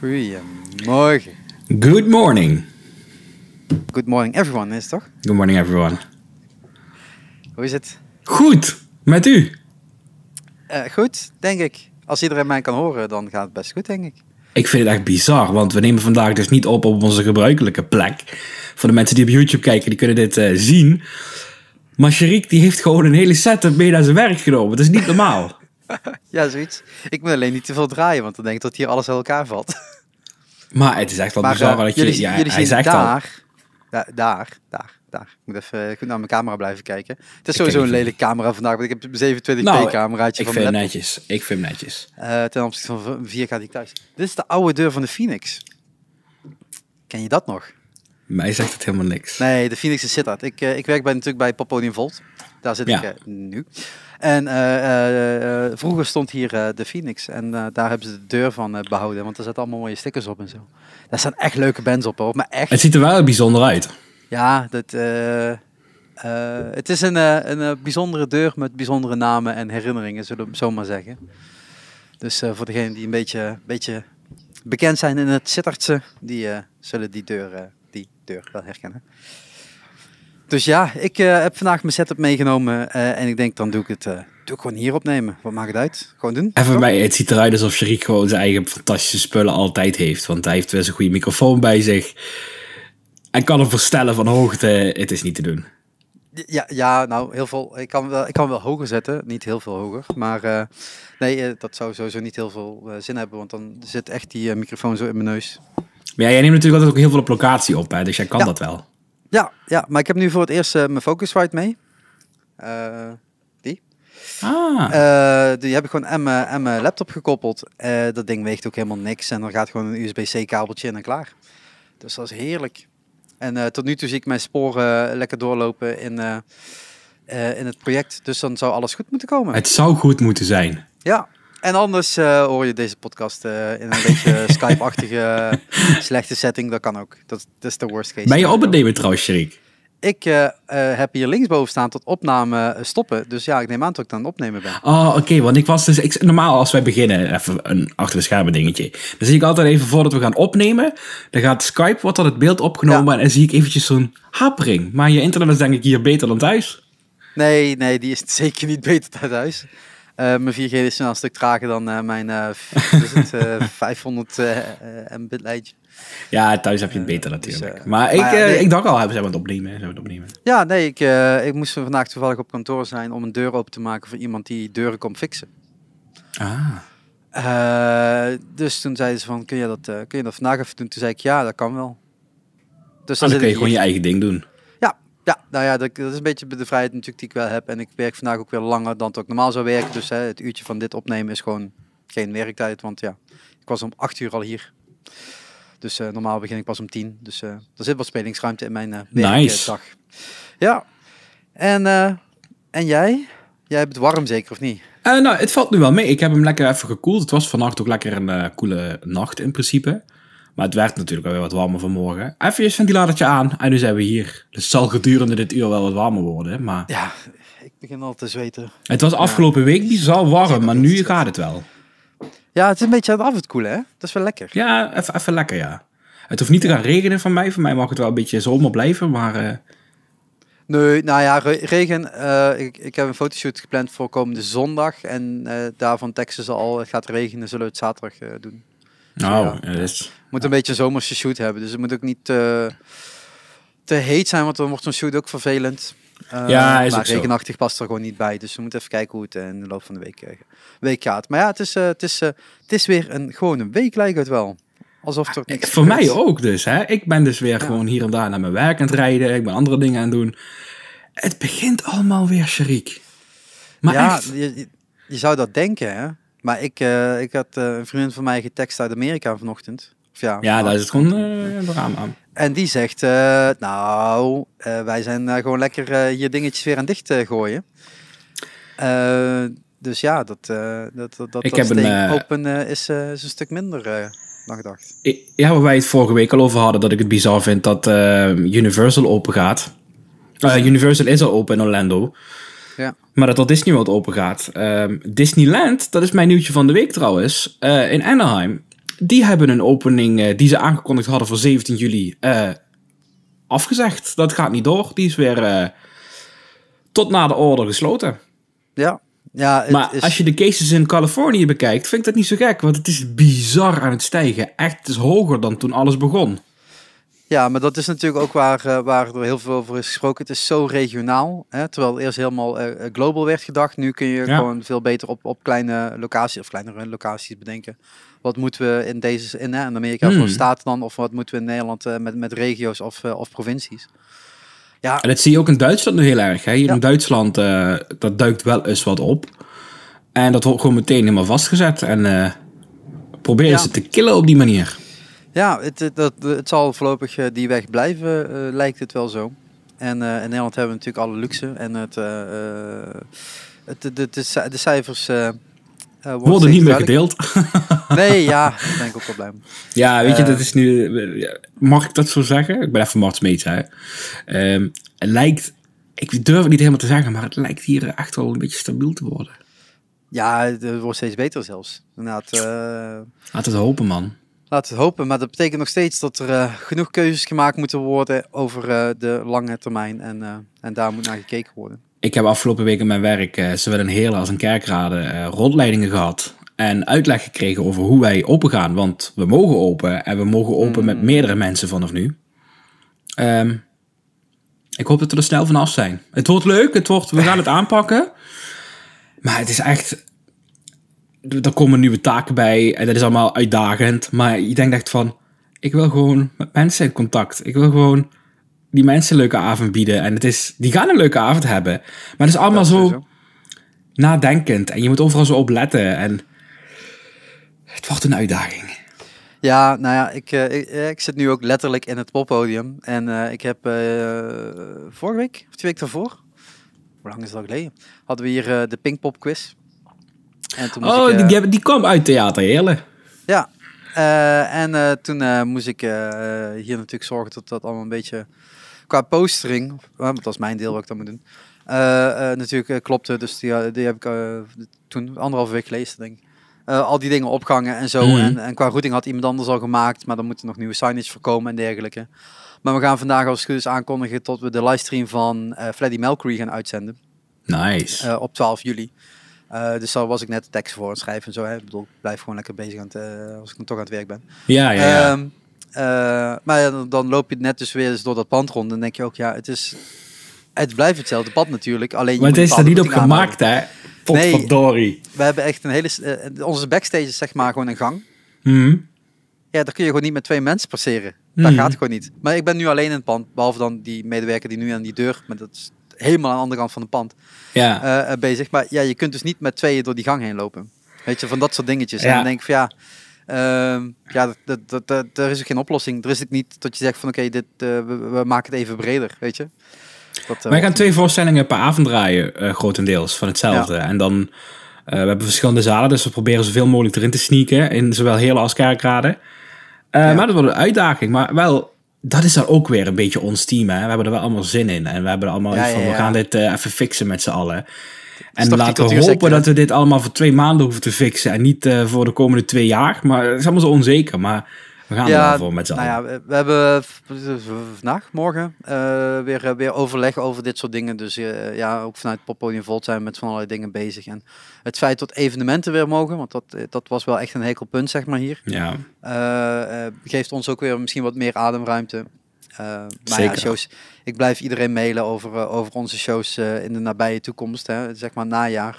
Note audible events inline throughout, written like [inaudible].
Goedemorgen. Good morning. Good morning everyone, is het toch? Good morning everyone. Hoe is het? Goed, met u? Eh, goed, denk ik. Als iedereen mij kan horen, dan gaat het best goed, denk ik. Ik vind het echt bizar, want we nemen vandaag dus niet op op onze gebruikelijke plek. Voor de mensen die op YouTube kijken, die kunnen dit eh, zien. Maar Cherik, die heeft gewoon een hele setup mee naar zijn werk genomen. Het is niet normaal. [laughs] ja, zoiets. Ik moet alleen niet te veel draaien, want dan denk ik dat hier alles uit elkaar valt. Maar het is echt wel bizarre. bizar dat eh, jullie, je... daar, daar, daar, daar. Ik moet even ik naar mijn camera blijven kijken. Het is sowieso een lelijke camera vandaag, want ik heb een 27p nou, Ik vind hem netjes. Ik vind hem netjes. Eh, ten opzichte van 4K die thuis. Dit is de oude deur van de Phoenix. Ken je dat nog? Mij zegt het helemaal niks. Nee, de Phoenix is zit Ik, eh, ik werk bij, natuurlijk bij Paponium Volt. Daar zit ik eh, nu. En eh, eh, vroeger stond hier de Phoenix. En daar hebben ze de deur van behouden. Want er zaten allemaal mooie stickers op en zo. Daar staan echt leuke bands op hoor. Maar echt... Het ziet er wel bijzonder uit. Ja, dat... het is een, een, bijzondere deur met bijzondere namen en herinneringen, zullen we zo maar zeggen. Dus voor degenen die een beetje, beetje bekend zijn in het Sittertse, die zullen die deur, die deur wel herkennen. Dus ja, ik eh, heb vandaag mijn setup meegenomen eh, en ik denk dan doe ik het eh, doe ik gewoon hier opnemen. Wat maakt het uit? Gewoon doen. En voor mij, het ziet eruit alsof Sharik gewoon zijn eigen fantastische spullen altijd heeft. Want hij heeft wel een goede microfoon bij zich en kan hem verstellen van hoogte. Het is niet te doen. Ja, ja nou, heel veel. Ik kan, wel, ik kan wel hoger zetten, niet heel veel hoger. Maar nee, dat zou sowieso niet heel veel zin hebben, want dan zit echt die microfoon zo in mijn neus. Maar ja, jij neemt natuurlijk altijd ook heel veel op locatie op, hè, dus jij kan dat wel. Ja, ja, maar ik heb nu voor het eerst eh, mijn Focusrite mee. Eh, die. Ah. Eh, die heb ik gewoon aan mijn, laptop gekoppeld. dat ding weegt ook helemaal niks. En dan gaat gewoon een USB-C kabeltje in en klaar. Dus dat is heerlijk. En tot nu toe zie ik mijn sporen lekker doorlopen in, in het project. Dus dan zou alles goed moeten komen. Het zou goed moeten zijn. Ja, en anders eh, hoor je deze podcast eh, in een beetje [laughs] Skype-achtige eh, slechte setting. Dat kan ook. Dat, dat is de worst case. Ben je op het nemen trouwens, Sherik? Ik heb hier linksboven staan tot opname stoppen. Dus ja, ik neem aan dat ik dan opnemen ben. Oh, oké. want ik was dus... Ik, normaal als wij beginnen, even een achter de schermen dingetje. Dan zie ik altijd even voordat we gaan opnemen. Dan gaat Skype, wordt dan het beeld opgenomen. Ja. En zie ik eventjes zo'n hapering. Maar je internet is denk ik hier beter dan thuis. Nee, nee, die is zeker niet beter dan thuis. Eh, mijn 4G is een stuk trager dan eh, mijn dus eh, [laughs] 500 mbit lijntje. Ja, thuis heb je het beter dus, natuurlijk. maar ik, ik dacht al, hebben ze het opnemen. het opnemen. Ja, nee, ik, ik moest vandaag toevallig op kantoor zijn om een deur open te maken voor iemand die deuren komt fixen. Ah. dus toen zeiden ze van, kun je, dat, kun je dat vandaag even doen? Toen zei ik, ja, dat kan wel. Dus dan, ah, dan kun je gewoon je eigen ding doen. Ja, nou ja, dat, is een beetje de vrijheid natuurlijk die ik wel heb. En ik werk vandaag ook weer langer dan het ook normaal zou werken. Dus hè, het uurtje van dit opnemen is gewoon geen werktijd. Want ja, ik was om acht uur al hier. Dus eh, normaal begin ik pas om tien. Dus uh, er zit wat spelingsruimte in mijn uh, werkdag. Ja. En, en jij? Jij hebt het warm zeker, of niet? nou, het valt nu wel mee. Ik heb hem lekker even gekoeld. Het was vannacht ook lekker een coole nacht in principe. Maar het werd natuurlijk alweer wat warmer vanmorgen. Even je ladertje aan en nu zijn we hier. Dus het zal gedurende dit uur wel wat warmer worden. Maar... Ja, ik begin al te zweten. Het was afgelopen week zo warm, maar nu gaat het wel. Ja, het is een beetje aan het af het koelen, hè? Dat is wel lekker. Ja, even, even lekker, ja. Het hoeft niet te gaan regenen van mij. Van mij mag het wel een beetje zomer blijven, maar... Eh, nee, nou ja, regen. Eh, ik, ik, heb een fotoshoot gepland voor komende zondag. En eh, daarvan teksten ze al, het gaat regenen, zullen we het zaterdag doen. Nou, oh, dat is moet een beetje een zomerse shoot hebben. Dus het moet ook niet te, eh, te heet zijn, want dan wordt zo'n shoot ook vervelend. Eh, ja, is maar regenachtig past er gewoon niet bij. Dus we moeten even kijken hoe het eh, in de loop van de week, week gaat. Maar ja, het is, het, is, het is weer een, gewoon een week lijkt het wel. Alsof er niks Voor mij ook dus. Hè? Ik ben dus weer gewoon hier en daar naar mijn werk aan het rijden. Ik ben andere dingen aan het doen. Het begint allemaal weer, Sharik. Maar ja, echt... je, zou dat denken, hè? Maar ik, ik had een vriend van mij getekst uit Amerika vanochtend ja, ja daar het gewoon een eh, raam aan. En die zegt, eh, nou, eh, wij zijn gewoon lekker je dingetjes weer aan dicht gooien. dus ja, dat, dat, dat, ik een, open is, is, een stuk minder gedacht Ja, waar wij het vorige week al over hadden, dat ik het bizar vind dat Universal open gaat. Universal is al open in Orlando. Ja. Maar dat dat Disney wat open gaat. Ehm, Disneyland, dat is mijn nieuwtje van de week trouwens. in Anaheim die hebben een opening eh, die ze aangekondigd hadden voor 17 juli eh, afgezegd. Dat gaat niet door. Die is weer eh, tot na de orde gesloten. Ja, ja, maar is... als je de cases in Californië bekijkt, vind ik dat niet zo gek. Want het is bizar aan het stijgen. Echt, het is hoger dan toen alles begon. Ja, maar dat is natuurlijk ook waar, waar er heel veel over is gesproken. Het is zo regionaal. Hè? Terwijl eerst helemaal global werd gedacht. Nu kun je gewoon veel beter op, op kleine locaties of kleinere locaties bedenken wat moeten we in, deze, in, eh, in Amerika hmm. voor staat dan? Of wat moeten we in Nederland eh, met, met regio's of, eh, of provincies? Ja. En dat zie je ook in Duitsland nu heel erg. Hè? Hier in Duitsland, dat duikt wel eens wat op. En dat wordt gewoon meteen helemaal vastgezet. En proberen ze te killen op die manier. Ja, het, het, zal voorlopig die weg blijven, lijkt het wel zo. En in Nederland hebben we natuurlijk alle luxe. En het, het, de, de, de cijfers eh, worden niet meer gedeeld. nee, [laughs] ja, dat ben ik ook wel blij Ja, weet je, eh, dat is nu... Mag ik dat zo zeggen? Ik ben even Marts mee, hè. Ehm, het lijkt... Ik durf het niet helemaal te zeggen, maar het lijkt hier echt wel een beetje stabiel te worden. Ja, het wordt steeds beter zelfs. Inderdaad, uh, Laat het hopen, man. Laat het hopen, maar dat betekent nog steeds dat er genoeg keuzes gemaakt moeten worden over de lange termijn. En, en daar moet naar gekeken worden. Ik heb afgelopen week in mijn werk, eh, zowel in Heerlen als in kerkraden eh, rondleidingen gehad. En uitleg gekregen over hoe wij open gaan. Want we mogen open en we mogen open met mm. meerdere mensen vanaf nu. Ehm, ik hoop dat we er snel vanaf zijn. Het wordt leuk, het wordt, we gaan het [laughs] aanpakken. Maar het is echt. Er komen nieuwe taken bij en dat is allemaal uitdagend. Maar je denkt echt van: ik wil gewoon met mensen in contact. Ik wil gewoon die mensen een leuke avond bieden. En het is, die gaan een leuke avond hebben. Maar het is allemaal zo, nadenkend. En je moet overal zo op letten. En het wordt een uitdaging. Ja, nou ja, ik, eh, ik, eh, ik, zit nu ook letterlijk in het poppodium. En eh, ik heb uh, vorige week, of twee weken daarvoor, hoe lang is dat geleden? Hadden we hier uh, de Pinkpop quiz. En toen oh, ik, die, die kwam uit Theater heerlijk. Ja, en toen moest ik hier natuurlijk zorgen dat dat allemaal een beetje qua postering, want dat is mijn deel wat ik dan moet doen. Eh, eh, natuurlijk eh, klopte, dus die, die heb ik toen anderhalf week gelezen, denk ik. al die dingen opgangen en zo. Mhm. En, en, qua routing had iemand anders al gemaakt, maar dan moeten nog nieuwe signage voorkomen en dergelijke. Maar we gaan vandaag als het aankondigen tot we de livestream van Freddy Mercury gaan uitzenden. Nice. op 12 juli. dus daar was ik net de tekst voor aan schrijven en zo. Hè. Ik bedoel, blijf gewoon lekker bezig aan het, als ik nog toch aan het werk ben. Ja, ja. ja. Ehm, eh, maar dan, loop je net dus weer eens door dat pand rond. En denk je ook, ja, het is... Het blijft hetzelfde pad natuurlijk. Alleen je maar het is er niet op gemaakt, hè? Nee, we hebben echt een hele... Eh, eh, onze backstage is zeg maar gewoon een gang. Mm. Ja, daar kun je gewoon niet met twee mensen passeren. Dat hmm. gaat gewoon niet. Maar ik ben nu alleen in het pand. Behalve dan die medewerker die nu aan die deur... Maar dat is helemaal aan de andere kant van het pand ja. Uh, bezig. Maar ja, je kunt dus niet met tweeën door die gang heen lopen. Weet je, van dat soort dingetjes. Ja. En dan denk ik van ja... Ehm, ja, daar is ook geen oplossing. Er is het niet dat je zegt van oké, dit eh, we, we, maken het even breder, weet je. Dat, eh, Wij gaan twee voorstellingen per avond draaien, eh, grotendeels, van hetzelfde. En dan... Uh, we hebben verschillende zalen, dus we proberen zoveel mogelijk erin te sneaken. In zowel hele als kerkraden. Maar dat wordt een uitdaging. Maar wel, dat is dan ook weer een beetje ons team. Hè? We hebben er wel allemaal zin in. En we hebben er allemaal van, we gaan dit even fixen met z'n allen. En dus laten we hopen dat we dit allemaal voor twee maanden hoeven te fixen. En niet eh, voor de komende twee jaar. Maar dat is allemaal zo onzeker. Maar we gaan ja, er voor met z'n nou allen. Ja, we hebben vandaag, morgen, eh, weer, eh, weer overleg over dit soort dingen. Dus ja, ook vanuit in Volt zijn we met van allerlei dingen bezig. En het feit dat evenementen weer mogen, want dat, dat was wel echt een hekelpunt, zeg maar, hier. Ja. geeft ons ook weer misschien wat meer ademruimte. Eh, maar ja, shows. Ik blijf iedereen mailen over, eh, over onze shows eh, in de nabije toekomst, hè, zeg maar najaar.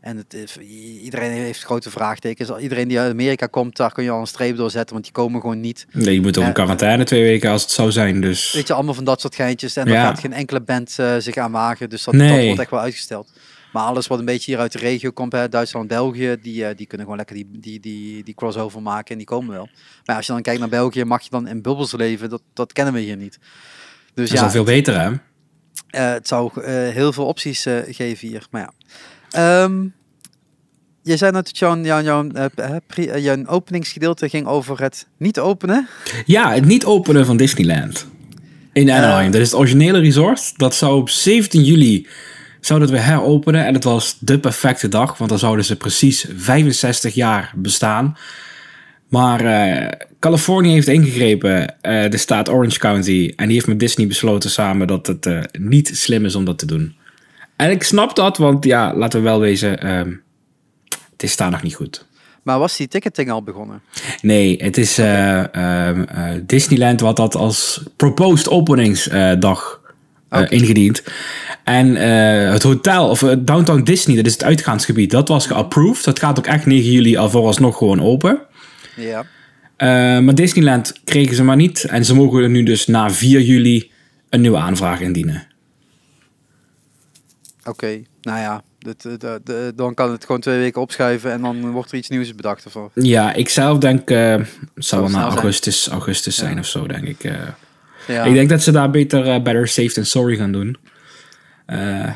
En het, iedereen heeft grote vraagtekens. Iedereen die uit Amerika komt, daar kun je al een streep door zetten, want die komen gewoon niet. Nee, je moet een quarantaine twee weken als het zou zijn. Dus. Weet je, allemaal van dat soort geintjes. En daar gaat geen enkele band zich aan wagen. Dus dat, dat wordt echt wel uitgesteld. Maar alles wat een beetje hier uit de regio komt, hè, Duitsland, België, die, eh, die kunnen gewoon lekker die, die, die, die crossover maken en die komen wel. Maar als je dan kijkt naar België, mag je dan in bubbels leven, dat, dat kennen we hier niet. Dus dat ja, al veel beter, hè? Eh, het zou eh, heel veel opties geven hier. Maar ja. Ehm, je zei net dat jouw, jouw, jouw, jouw, openingsgedeelte ging over het niet openen. Ja, het niet openen van Disneyland. In Anaheim. dat is het originele resort. Dat zou op 17 juli zouden het weer heropenen. En het was de perfecte dag, want dan zouden ze precies 65 jaar bestaan. Maar eh, Californië heeft ingegrepen, eh, de staat Orange County. En die heeft met Disney besloten samen dat het eh, niet slim is om dat te doen. En ik snap dat, want ja, laten we wel wezen, ehm, het is daar nog niet goed. Maar was die ticketing al begonnen? Nee, het is ehm, Disneyland wat dat als proposed openingsdag eh, ingediend. En eh, het hotel, of eh, Downtown Disney, dat is het uitgaansgebied, dat was geapproved. Dat gaat ook echt 9 juli al vooralsnog gewoon open. Ja. maar Disneyland kregen ze maar niet. En ze mogen nu dus na 4 juli een nieuwe aanvraag indienen. Oké, nou ja, dan kan het gewoon twee weken opschuiven en dan wordt er iets nieuws bedacht ervoor. Ja, ik zelf denk, uh, het na augustus, augustus zijn of zo, denk ik. Ja. Ik denk dat ze daar beter uh, better safe than sorry gaan doen. Eh, nou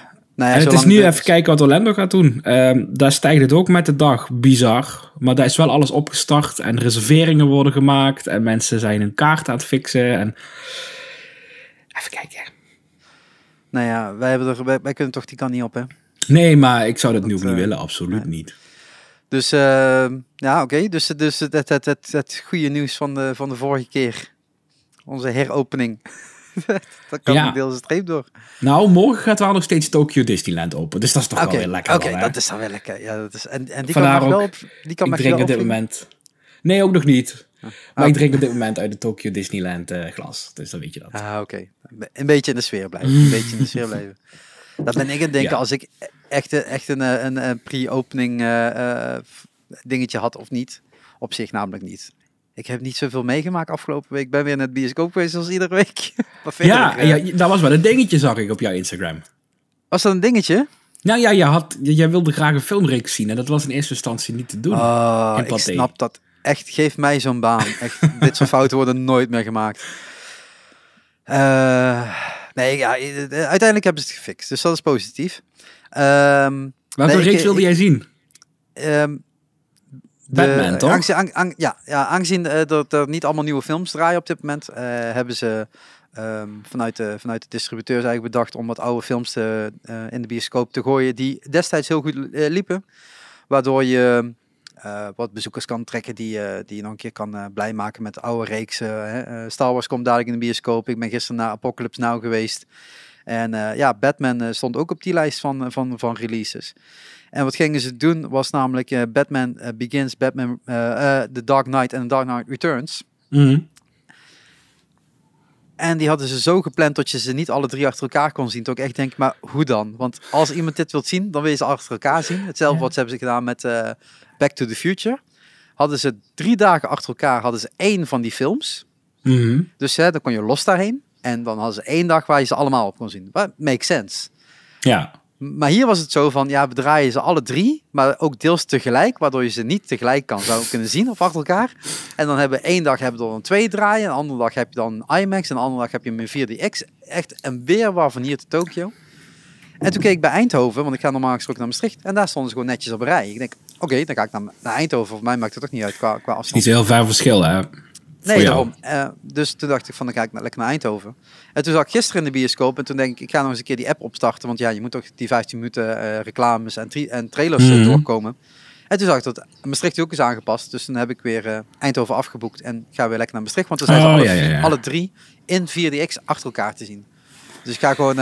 ja, en het is nu even kijken wat Orlando gaat doen. Ehm, daar stijgt het ook met de dag. Bizar. Maar daar is wel alles opgestart. En reserveringen worden gemaakt. En mensen zijn hun kaart aan het fixen. En... Even kijken. Nou ja, wij, hebben er, wij, kunnen toch die kan niet op, hè? Nee, maar ik zou dat, nu ook niet eh, willen. Absoluut niet. Dus ehm, ja, oké. Dus, dus het, het, het, het, goede nieuws van de, van de vorige keer onze heropening. [laughs] dat kan ja. deel de streep door. Nou, morgen gaat wel nog steeds Tokyo Disneyland open. Dus dat is toch wel weer lekker. Oké, dat is dan wel lekker. Ja, dat is, en, en die kan maar wel op, die kan ik drink op dit moment. Nee, ook nog niet. Ah. Maar ik ah. drink op dit moment uit de Tokyo Disneyland eh, glas. Dus dan weet je dat. Ah, oké. Een beetje in de sfeer blijven. Een beetje in de sfeer [laughs] blijven. Dat ben ik aan het denken als ik echt, echt een, eh, een, een eh, pre-opening dingetje had of niet. Op zich namelijk niet. Ik heb niet zoveel meegemaakt afgelopen week. Ik ben weer naar het bioscoop geweest zoals iedere week. [laughs] ja, ja, dat was wel een dingetje, zag ik op jouw Instagram. Was dat een dingetje? Nou ja, jij, had, jij wilde graag een filmreeks zien en dat was in eerste instantie niet te doen. Oh, ik snap dat. Echt, geef mij zo'n baan. Echt, [laughs] dit soort fouten worden nooit meer gemaakt. Eh, nee, ja, uiteindelijk hebben ze het gefixt, dus dat is positief. Um, Welke reeks wilde jij zien? Ehm, Batman, toch? Aangezien, ja, ja, aangezien eh, dat er niet allemaal nieuwe films draaien op dit moment, eh, hebben ze ehm, vanuit, de, vanuit de distributeurs eigenlijk bedacht om wat oude films te, eh, in de bioscoop te gooien die destijds heel goed liepen. Waardoor je wat bezoekers kan trekken die, die je nog een keer kan blij maken met de oude reeksen. Star Wars komt dadelijk in de bioscoop. Ik ben gisteren naar Apocalypse Now geweest. En ja, Batman stond ook op die lijst van, van, van releases. En wat gingen ze doen was namelijk eh, Batman eh, Begins, Batman eh, The Dark Knight en The Dark Knight Returns. Mhm. En die hadden ze zo gepland dat je ze niet alle drie achter elkaar kon zien. Toen ik echt denk, maar hoe dan? Want als iemand dit wilt zien, dan wil je ze achter elkaar zien. Hetzelfde wat ze hebben ze gedaan met Back to the Future. Hadden ze drie dagen achter elkaar, hadden ze één van die films. Mhm. Dus hè, dan kon je los daarheen. En dan hadden ze één dag waar je ze allemaal op kon zien. What makes sense. Ja. Maar hier was het zo van, ja, we draaien ze alle drie, maar ook deels tegelijk, waardoor je ze niet tegelijk kan zou kunnen zien of achter elkaar. En dan hebben we één dag hebben we dan twee draaien, een andere dag heb je dan IMAX, en een andere dag heb je een 4DX. Echt een weerwaar van hier te Tokio. En toen keek ik bij Eindhoven, want ik ga normaal gesproken naar Maastricht, en daar stonden ze gewoon netjes op een rij. Ik denk, oké, dan ga ik naar, Eindhoven, of mij maakt het toch niet uit qua, qua afstand. Niet heel ver verschil, hè? Nee, daarom. Eh, dus toen dacht ik van, dan ga ik lekker naar Eindhoven. En toen zag ik gisteren in de bioscoop en toen denk ik, ik ga nog eens een keer die app opstarten. Want ja, je moet toch die 15 minuten eh, reclames en, en trailers eh, mhm. doorkomen. En toen zag ik dat Maastricht ook is aangepast. Dus toen heb ik weer Eindhoven afgeboekt en ga weer lekker naar Maastricht. Want er zijn oh, alle, drie in 4DX achter elkaar te zien. Dus ik ga gewoon,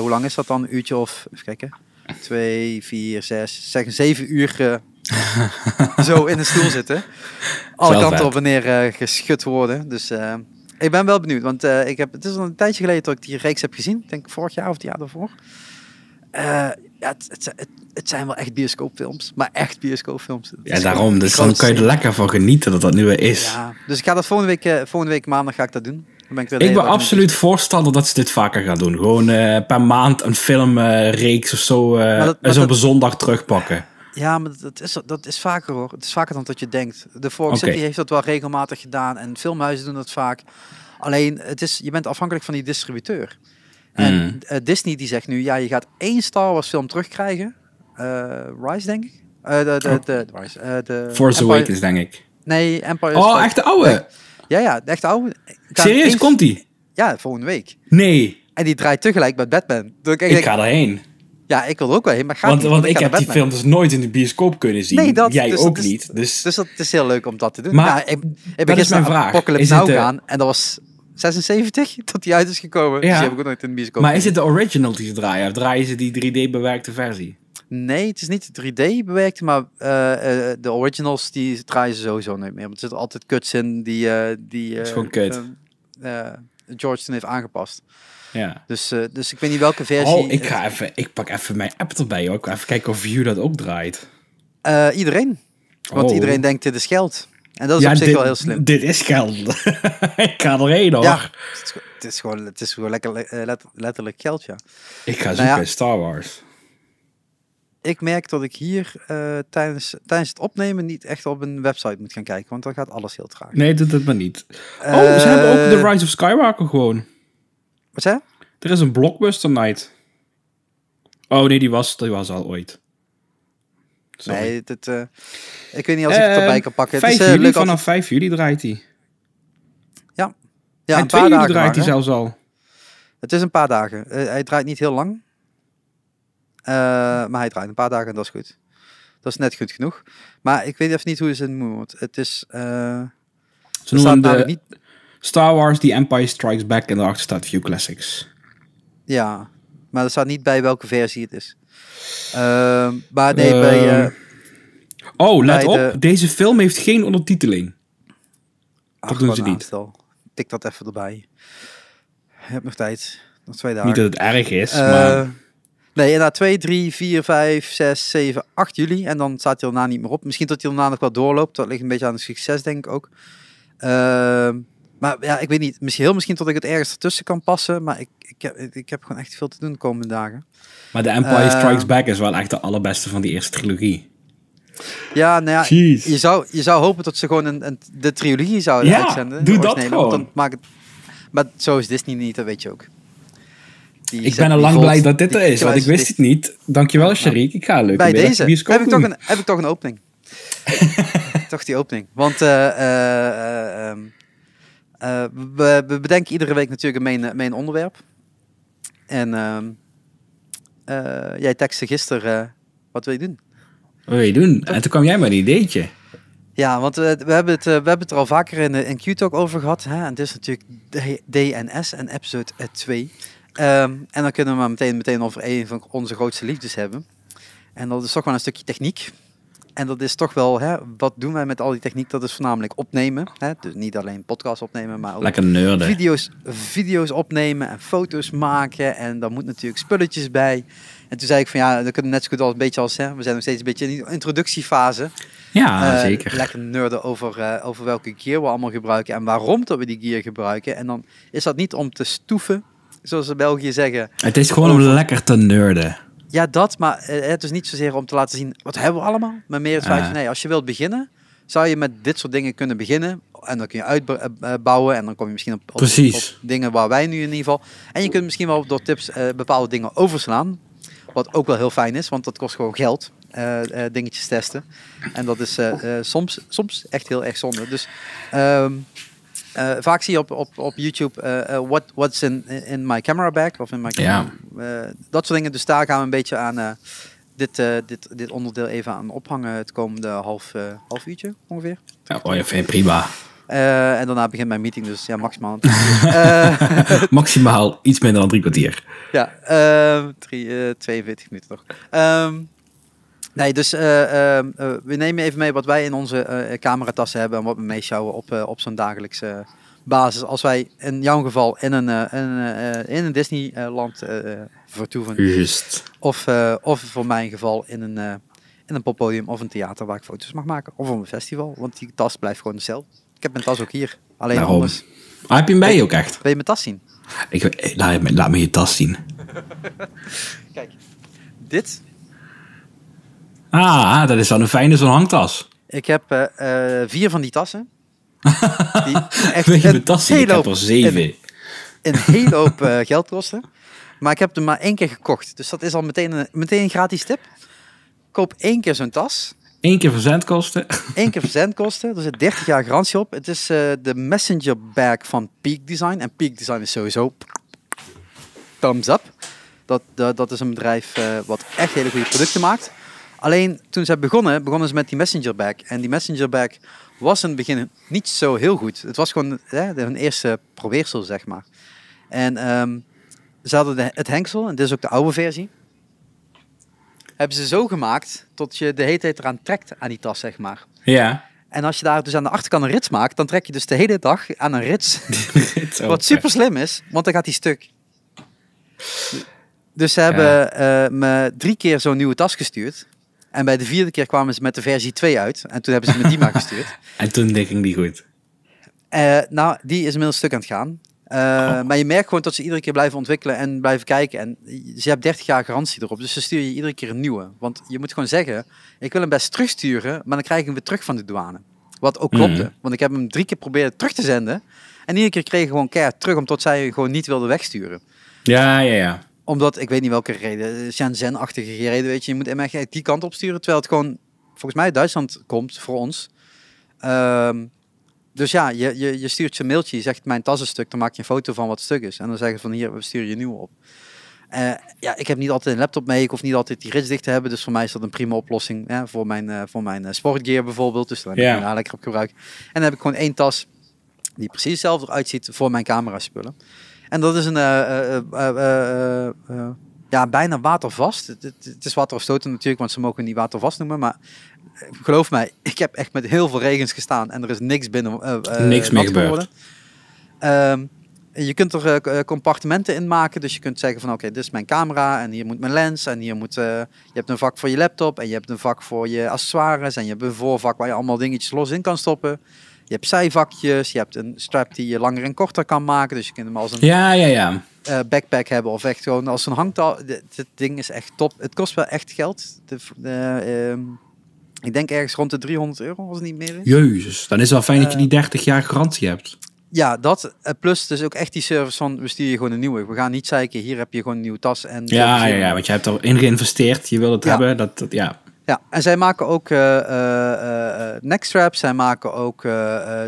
hoe lang is dat dan? Een uurtje of, even kijken, twee, vier, zes, zeg zeven uur zo in de stoel zitten. Alle kanten op wanneer eh, geschud worden. Dus eh, ik ben wel benieuwd, want eh, ik heb, het is al een tijdje geleden dat ik die reeks heb gezien. Ik denk vorig jaar of het jaar daarvoor. ja, het, het, zijn wel echt bioscoopfilms, maar echt bioscoopfilms. ja, daarom. Dus dan kan je er lekker van genieten dat dat nu weer is. Ja, dus ik ga dat volgende week, volgende week maandag ga ik dat doen. ben ik, ben absoluut voorstander dat ze dit vaker gaan doen. Gewoon per maand een filmreeks of zo, dat, en zo op een zondag terugpakken. Ja, maar dat is, dat is vaker hoor. Het is vaker dan dat je denkt. De Fork okay. City heeft dat wel regelmatig gedaan en filmhuizen doen dat vaak. Alleen, het is, je bent afhankelijk van die distributeur. En mm. eh, Disney die zegt nu, ja, je gaat één Star Wars film terugkrijgen. Uh, Rise, denk ik. Uh, de, de, oh. de, de Force Empire... Awakens, denk ik. Nee, Empire Oh, echt de oude? Ja, ja, echt oude. Serieus, komt die? Ja, volgende week. Nee. En die draait tegelijk met Batman. ik, ik, ga erheen. Ja, ik wil ook wel heen, maar ga Want, niet, want ik, heb die film dus nooit in de bioscoop kunnen zien. Nee, dat, Jij dus ook niet. Dus. dus dat is heel leuk om dat te doen. Maar ik, ik ben gisteren vraag. Apocalypse Now gaan en dat was 76 tot [laughs] die uit is gekomen. Ja. Dus die heb ik ook nooit in de bioscoop Maar is het de original die ze draaien? Of draaien ze die 3D-bewerkte versie? Nee, het is niet 3D-bewerkte, maar eh, eh, de originals die draaien ze sowieso niet meer. Want er zitten altijd cuts in die... Uh, die is gewoon kut toen heeft aangepast. Ja. Dus, eh, dus ik weet niet welke versie. Oh, ik ga even, ik pak even mijn app erbij ook. Even kijken of jullie dat ook draait. Uh, iedereen. Want oh. iedereen denkt dit is geld. En dat is ja, op zich wel heel slim. Dit is geld. [laughs] ik ga er één hoor. Ja, het is, gewoon, het is gewoon lekker, eh, letterlijk geld, ja. Ik ga nou zoeken nou Star Wars ik merk dat ik hier eh, tijdens, tijdens het opnemen niet echt op een website moet gaan kijken, want dan gaat alles heel traag. Nee, dit dat maar niet. oh, ze eh, hebben ook The Rise of Skywalker gewoon. Wat zei? Er is een Blockbuster Night. Oh nee, die was, die was al ooit. Sorry. Nee, dit, eh, ik weet niet als ik het erbij kan pakken. 5 het is, juli, vanaf 5 juli draait hij. Ja. ja en een 2 juli dagen draait hij zelfs al. Het is een paar dagen. hij draait niet heel lang. Eh, maar hij draait een paar dagen en dat is goed. Dat is net goed genoeg. Maar ik weet even niet hoe het in moet. Het is... Eh, ze noemen niet... Star Wars The Empire Strikes Back en de staat View Classics. Ja, maar er staat niet bij welke versie het is. Ehm, maar nee, ehm, bij... Eh, oh, let op. Deze film heeft geen ondertiteling. Ach, doen ze niet. Aanstel. Tik dat even erbij. Je hebt nog tijd. Nog twee dagen. Niet dat het erg is, maar... Nee, na 2, 3, 4, 5, 6, 7, 8 juli. En dan staat hij daarna niet meer op. Misschien tot hij daarna nog wel doorloopt. Dat ligt een beetje aan het succes, denk ik ook. Ehm, maar ja, ik weet niet. Misschien, heel misschien tot ik het ergens ertussen kan passen. Maar ik, ik, heb, ik heb gewoon echt veel te doen de komende dagen. Maar The Empire ehm, Strikes Back is wel echt de allerbeste van die eerste trilogie. Ja, nou ja, je zou, je zou hopen dat ze gewoon een, een de trilogie zouden ja, uitzenden. doe dat gewoon. Want dan maakt het, maar zo is Disney niet, dat weet je ook ik ben al lang blij dat dit er is, want ik wist het niet. Dankjewel, Sharik. Ik ga leuk. Bij deze heb ik, toch een, heb ik toch een opening. [laughs] toch die opening. Want eh, eh, eh, ehm, we, we, bedenken iedere week natuurlijk een mijn, mijn onderwerp. En ehm, jij tekste gisteren, wat wil je doen? Wat wil je doen? En toen kwam jij met een ideetje. Ja, want we, we, hebben, het, we hebben het er al vaker in, in Q-Talk over gehad. Hè? En dit is natuurlijk DNS en episode 2. Ehm, en dan kunnen we meteen, meteen over een van onze grootste liefdes hebben. En dat is toch wel een stukje techniek. En dat is toch wel, hè, wat doen wij met al die techniek? Dat is voornamelijk opnemen. Hè? Dus niet alleen podcast opnemen, maar ook Lekker video's, video's opnemen en foto's maken. En daar moet natuurlijk spulletjes bij. En toen zei ik van ja, dat kunnen we net zo goed als een beetje als, hè, we zijn nog steeds een beetje in de introductiefase. Ja, eh, zeker. Lekker nerden over, eh, over welke gear we allemaal gebruiken en waarom dat we die gear gebruiken. En dan is dat niet om te stoeven zoals ze België zeggen. Het is gewoon om lekker te nerden. Ja, dat, maar eh, eh, het is niet zozeer om te laten zien wat hebben we allemaal, maar meer het feit nee, als je wilt beginnen, zou je met dit soort dingen kunnen beginnen. En dan kun je uitbouwen eh, en dan kom je misschien op, op, dingen waar wij nu in ieder geval. En je kunt misschien wel door tips bepaalde dingen overslaan. Wat ook wel heel fijn is, want dat kost gewoon geld. Uh, dingetjes testen. En dat is soms, soms echt heel erg zonde. Dus ehm, eh, vaak zie je op, op, op YouTube eh, eh, what, what's in, in my camera bag of in my camera. Ja. dat soort dingen. Dus daar gaan we een beetje aan dit, dit, dit onderdeel even aan ophangen het komende half, half uurtje ongeveer. Ja, oh, prima. en daarna begint mijn meeting, dus ja, maximaal. [laughs] [laughs] maximaal iets minder dan drie kwartier. Ja, drie, 42 minuten toch? Nee, dus eh, eh, eh, we nemen even mee wat wij in onze cameratassen hebben en wat we meeschouwen op, op zo'n dagelijkse basis. Als wij in jouw geval in een, een in een Disneyland vertoeven. Juist. Of, of voor mijn geval in een, in een poppodium of een theater waar ik foto's mag maken. Of op een festival, want die tas blijft gewoon hetzelfde. Ik heb mijn tas ook hier, alleen Daarom. anders. Ah, heb je hem bij je ook echt? Wil je mijn tas zien? Ik, laat, me, laat me je tas zien. [laughs] Kijk, dit Ah, ah, dat is wel een fijne zo'n hangtas. Ik heb eh, eh, vier van die tassen. [laughs] Die echt Weet je een tassen? Ik heb zeven. Een, hele hoop uh, geld kosten. Maar ik heb er maar één keer gekocht. Dus dat is al meteen een, meteen gratis tip. Koop één keer zo'n tas. Eén keer verzendkosten. Eén keer [laughs] verzendkosten. Er zit 30 jaar garantie op. Het is de messenger bag van Peak Design. En Peak Design is sowieso thumbs up. Dat, dat, dat is een bedrijf wat echt hele goede producten maakt. Alleen toen ze begonnen, begonnen ze met die messenger bag. En die messenger bag was in het begin niet zo heel goed. Het was gewoon hè, hun eerste probeersel, zeg maar. En ehm, ze hadden het hengsel, en dit is ook de oude versie. Hebben ze zo gemaakt tot je de hele tijd eraan trekt aan die tas, zeg maar. Ja. En als je daar dus aan de achterkant een rits maakt, dan trek je dus de hele dag aan een rits. [laughs] [laughs] Wat super slim is, want dan gaat die stuk. Dus ze hebben eh, me drie keer zo'n nieuwe tas gestuurd. En bij de vierde keer kwamen ze met de versie 2 uit. En toen hebben ze me die maar gestuurd. [laughs] En toen ging die goed? Eh, nou, die is inmiddels stuk aan het gaan. Eh, oh. Maar je merkt gewoon dat ze iedere keer blijven ontwikkelen en blijven kijken. En ze hebben 30 jaar garantie erop. Dus ze sturen je iedere keer een nieuwe. Want je moet gewoon zeggen, ik wil hem best terugsturen, maar dan krijg ik hem weer terug van de douane. Wat ook klopte. Mhm. Want ik heb hem drie keer proberen terug te zenden. En iedere keer kreeg ik gewoon keer terug, omdat zij gewoon niet wilden wegsturen. Ja, ja, ja omdat, ik weet niet welke reden, Shenzhen-achtige reden, weet je. Je moet hem die kant op sturen, terwijl het gewoon, volgens mij, Duitsland komt voor ons. Ehm, dus ja, je, je, je stuurt ze mailtje, je zegt mijn tas is stuk, dan maak je een foto van wat stuk is. En dan zeggen van hier, we sturen je nieuw op. Eh, ja, ik heb niet altijd een laptop mee, ik hoef niet altijd die rits dicht te hebben, dus voor mij is dat een prima oplossing voor mijn, uh, voor mijn eh, sportgear bijvoorbeeld. Dus daar heb ik yeah. lekker op gebruik. En dan heb ik gewoon één tas die precies hetzelfde uitziet voor mijn camera spullen. En dat is een eh, eh, eh, ja, bijna watervast. Het, het, water is waterafstotend natuurlijk, want ze mogen het niet watervast noemen. Maar geloof mij, [laughs] ik heb echt met heel veel regens gestaan en er is niks binnen. niks meer gebeurd. Ehm, je kunt er uh, compartimenten in maken. Dus je kunt zeggen van oké, dit is mijn camera en hier moet mijn lens. En hier moet, je hebt een vak voor je laptop en je hebt een vak voor je accessoires. En je hebt een voorvak waar je allemaal dingetjes los in kan stoppen. Je hebt zijvakjes, je hebt een strap die je langer en korter kan maken. Dus je kunt hem als een ja, ja, ja. Eh, backpack hebben of echt gewoon als een hangtaal. Dit ding is echt top. Het kost wel echt geld. De, ehm, ik denk ergens rond de 300 euro, als niet meer Jezus, dan is het wel fijn dat je die 30 eh, jaar garantie hebt. Ja, dat. Eh, plus dus ook echt die service van, we sturen je gewoon een nieuwe. We gaan niet zeiken, hier heb je gewoon een nieuwe tas. En ja, ja, ja, want je hebt erin geïnvesteerd. Je wil het hebben. Dat, dat, ja. Ja, en zij maken ook eh, eh, eh, neckstraps. Zij maken ook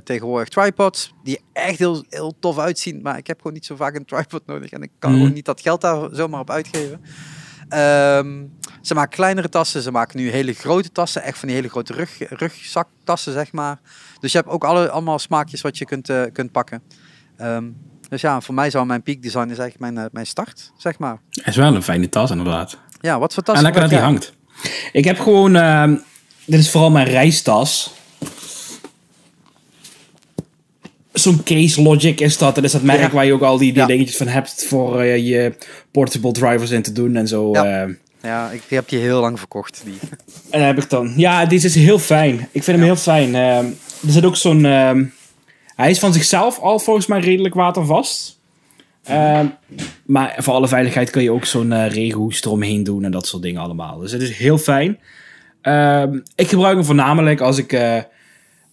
tegenwoordig tripods. Die echt heel, heel tof uitzien. Maar ik heb gewoon niet zo vaak een tripod nodig. En ik kan mhm. niet dat geld daar zomaar op uitgeven. Ehm, ze maken kleinere tassen. Ze maken nu hele grote tassen. Echt van die hele grote rug, rugzaktassen, zeg maar. Dus je hebt ook alle, allemaal smaakjes wat je kunt, kunt pakken. Ehm, dus ja, voor mij zou mijn peak design is eigenlijk mijn, mijn start, zeg maar. Het is wel een fijne tas, inderdaad. Ja, wat voor tas? En lekker dat die hangt. Ik heb gewoon. Ehm, dit is vooral mijn reistas. Zo'n Case Logic is dat. Dat is dat merk waar je ook al die, die dingetjes van hebt voor eh, je portable drivers in te doen en zo. Ja. Ehm. ja, ik heb die heel lang verkocht. Die. [laughs] En heb ik dan. Ja, deze is heel fijn. Ik vind hem heel fijn. Ehm. er zit ook zo'n. hij is van zichzelf al volgens mij redelijk watervast. Ehm, maar voor alle veiligheid kun je ook zo'n uh, eh, regenhoes eromheen doen en dat soort dingen allemaal. Dus het is heel fijn. Ehm, ik gebruik hem voornamelijk als ik eh,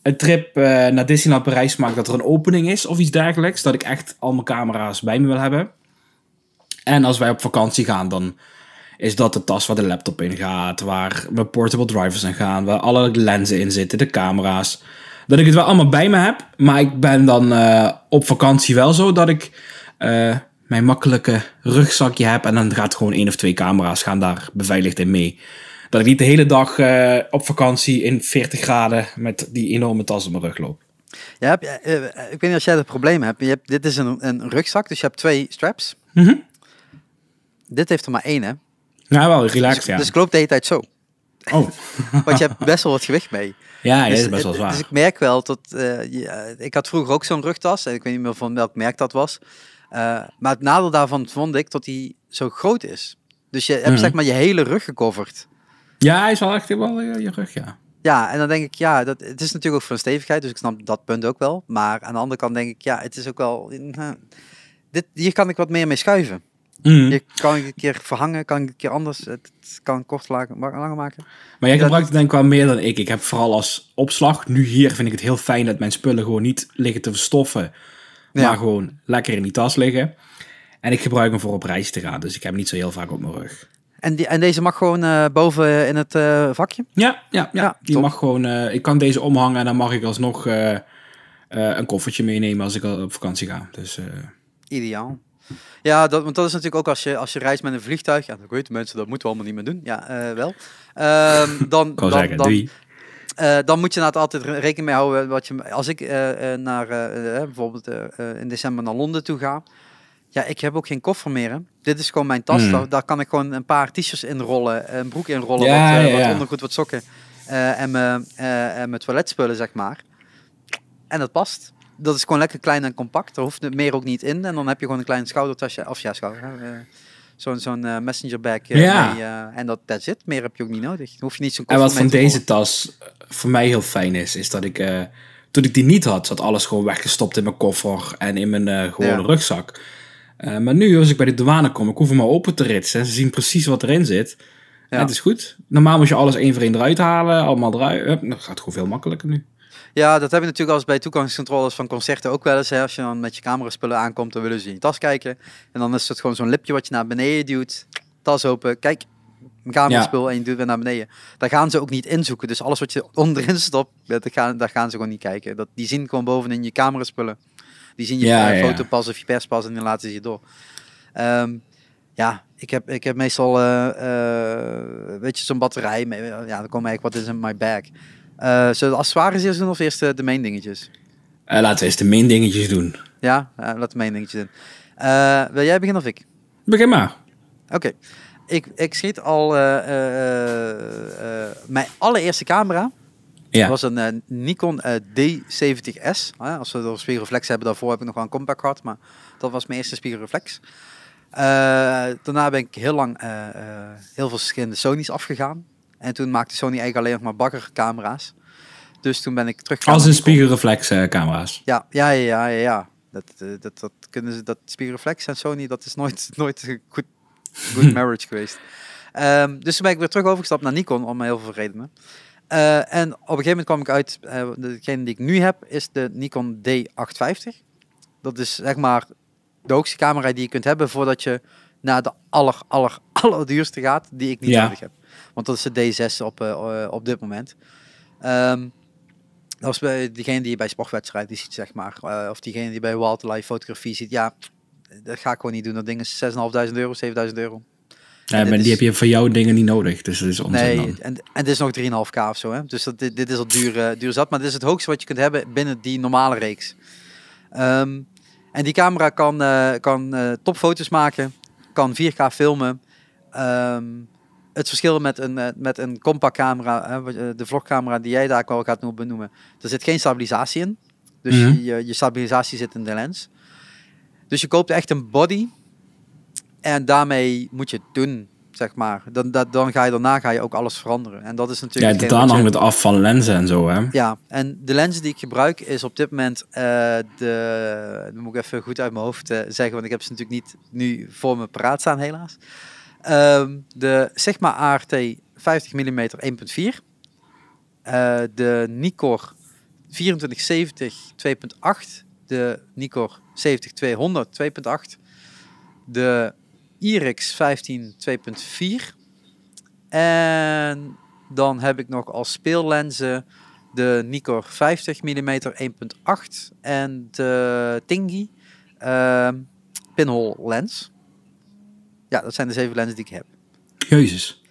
een trip eh, naar Disneyland Parijs maak, dat er een opening is of iets dergelijks. Dat ik echt al mijn camera's bij me wil hebben. En als wij op vakantie gaan, dan is dat de tas waar de laptop in gaat, waar mijn portable drivers in gaan, waar alle lenzen in zitten, de camera's. Dat ik het wel allemaal bij me heb, maar ik ben dan op vakantie wel zo dat ik eh, mijn makkelijke rugzakje heb. En dan gaat gewoon één of twee camera's gaan daar beveiligd in mee. Dat ik niet de hele dag eh, op vakantie in 40 graden met die enorme tas op mijn rug loop. Ja, heb je, eh, ik weet niet of jij dat probleem hebt. Je hebt dit is een, een rugzak, dus je hebt twee straps. Mhm. Dit heeft er maar één, hè? Ja, wel, relaxed, dus, ja. Dus ik loop de hele tijd zo. Oh. [laughs] Want je hebt best wel wat gewicht mee. Ja, dus dat is best wel zwaar. Dus ik merk wel dat... ik had vroeger ook zo'n rugtas. En ik weet niet meer van welk merk dat was. Eh, maar het nadeel daarvan vond ik dat hij zo groot is. Dus je hebt mhm. zeg maar je hele rug gecoverd. Ja, hij is wel echt wel je, eh, je rug, ja. Ja, en dan denk ik, ja, dat, het is natuurlijk ook voor een stevigheid, dus ik snap dat punt ook wel. Maar aan de andere kant denk ik, ja, het is ook wel... Eh, dit, hier kan ik wat meer mee schuiven. Mm. kan ik een keer verhangen, kan ik een keer anders, het, kan kort lager, langer maken. Maar jij gebruikt het denk ik wel meer dan ik. Ik heb vooral als opslag, nu hier vind ik het heel fijn dat mijn spullen gewoon niet liggen te verstoffen. Ja. Maar gewoon lekker in die tas liggen. En ik gebruik hem voor op reis te gaan. Dus ik heb hem niet zo heel vaak op mijn rug. En, die, en deze mag gewoon uh, boven in het eh, vakje? Ja, ja, ja. die mag gewoon. Eh, ik kan deze omhangen en dan mag ik alsnog een koffertje meenemen als ik al op vakantie ga. Dus, Ideaal. Ja, dat, want dat is natuurlijk ook als je, als je reist met een vliegtuig. Ja, weten mensen, dat moeten we allemaal niet meer doen. Ja, wel. Ehm, [laughs] dan, dan, dan, dan, eh, dan moet je nou altijd rekening mee houden. Wat je, als ik eh, eh, naar, bijvoorbeeld in december naar Londen toe ga. Ja, ik heb ook geen koffer meer. Hè. Dit is gewoon mijn tas. Hmm. Daar, kan ik gewoon een paar t-shirts in rollen, Een broek inrollen. Ja, wat, wat, ondergoed, wat sokken. en mijn toiletspullen, zeg maar. En dat past. Dat is gewoon lekker klein en compact. Er hoeft meer ook niet in. En dan heb je gewoon een klein schoudertasje. Of ja, schouder zo'n zo'n uh, eh, messengerbag. Eh, ja. Eh, en dat zit meer heb je ook niet nodig. hoef je niet zo'n En wat van deze tas voor mij heel fijn is, is dat ik... toen ik die niet had, zat alles gewoon weggestopt in mijn koffer en in mijn gewone rugzak. maar nu, als ik bij de douane kom, ik hoef hem maar open te ritsen. Ze zien precies wat erin zit. Ja. het is goed. Normaal moet je alles één voor één eruit halen, allemaal eruit. Dat gaat gewoon veel makkelijker nu. Ja, dat heb je natuurlijk als bij toegangscontroles van concerten ook wel eens. Hè? Als je dan met je cameraspullen aankomt, dan willen ze in je tas kijken. En dan is het gewoon zo'n lipje wat je naar beneden duwt. Tas open, kijk, een cameraspul en je duwt weer naar beneden. Daar gaan ze ook niet inzoeken. Dus alles wat je onderin [laughs] stopt, dat gaan, daar gaan ze gewoon niet kijken. Dat, die zien gewoon bovenin je cameraspullen. Die zien je ja, ja. fotopas of je perspas en dan laten ze je door. Ehm, ja, ik heb, ik heb meestal, eh, eh, weet je, zo'n batterij. ja, dan kom eigenlijk wat is in my bag. Eh, zullen we als accessoires doen of eerst eh, de main dingetjes? Eh, laten we eerst de main dingetjes doen. Ja, laat de main dingetjes doen. wil jij beginnen of ik? Begin maar. Oké. Ik, ik schiet al mijn allereerste camera. Ja. Dat was een Nikon D70S. Ah, als we de spiegelreflex hebben, daarvoor heb ik nog wel een compact gehad, maar dat was mijn eerste spiegelreflex. daarna ben ik heel lang heel veel verschillende Sony's afgegaan. En toen maakte Sony eigenlijk alleen nog maar camera's. Dus toen ben ik terug. Als een spiegelreflexcamera's. ja, ja, ja, ja, ja. Dat, dat, dat kunnen ze, dat spiegelreflex en Sony, dat is nooit, nooit een goed, marriage geweest. dus toen ben ik weer terug overgestapt naar Nikon om heel veel redenen. en op een gegeven moment kwam ik uit, uh, degene die ik nu heb, is de Nikon D850. Dat is zeg maar de hoogste camera die je kunt hebben voordat je naar de aller, aller, allerduurste gaat, die ik niet nodig heb. Want dat is de D6 op, eh, eh, op dit moment. Um, dat is bij diegene die je bij sportwedstrijden ziet, zeg maar. Eh, of diegene die bij wildlife fotografie ziet. Ja, dat ga ik gewoon niet doen. Dat ding is 6.500 euro, 7.000 euro. Ja, maar die heb je voor jouw dingen niet nodig. Dus dat is onzin Nee, en, en dit is nog 3,5k of zo. Hè? Dus dat, dit, dit is al duur, duur zat. Maar dit is het hoogste wat je kunt hebben binnen die normale reeks. Um, en die camera kan, kan topfoto's maken. Kan 4K filmen. Um, het verschil met een, eh, met een compact camera, de vlogcamera die jij daar wel gaat nu benoemen, er zit geen stabilisatie in. Dus mhm. je, stabilisatie zit in de lens. Dus je koopt echt een body en daarmee moet je het doen, zeg maar. Dan, dan ga je daarna ga je ook alles veranderen. En dat is natuurlijk. Ja, totaal hangt het af van lenzen en zo, hè? Ja, en de lens die ik gebruik is op dit moment eh, de. moet ik even goed uit mijn hoofd eh, zeggen, want ik heb ze natuurlijk niet nu voor me praat staan, helaas. Um, de Sigma ART 50 mm 1.4. de Nikkor 2470 2.8. De Nikkor 70200 2.8. De IRIX 15 2.4. En dan heb ik nog als speellenzen de Nikkor 50 mm 1.8 en de Tingy uh, ehm, pinhole lens. Ja, dat zijn de zeven lenzen die ik heb. Jezus.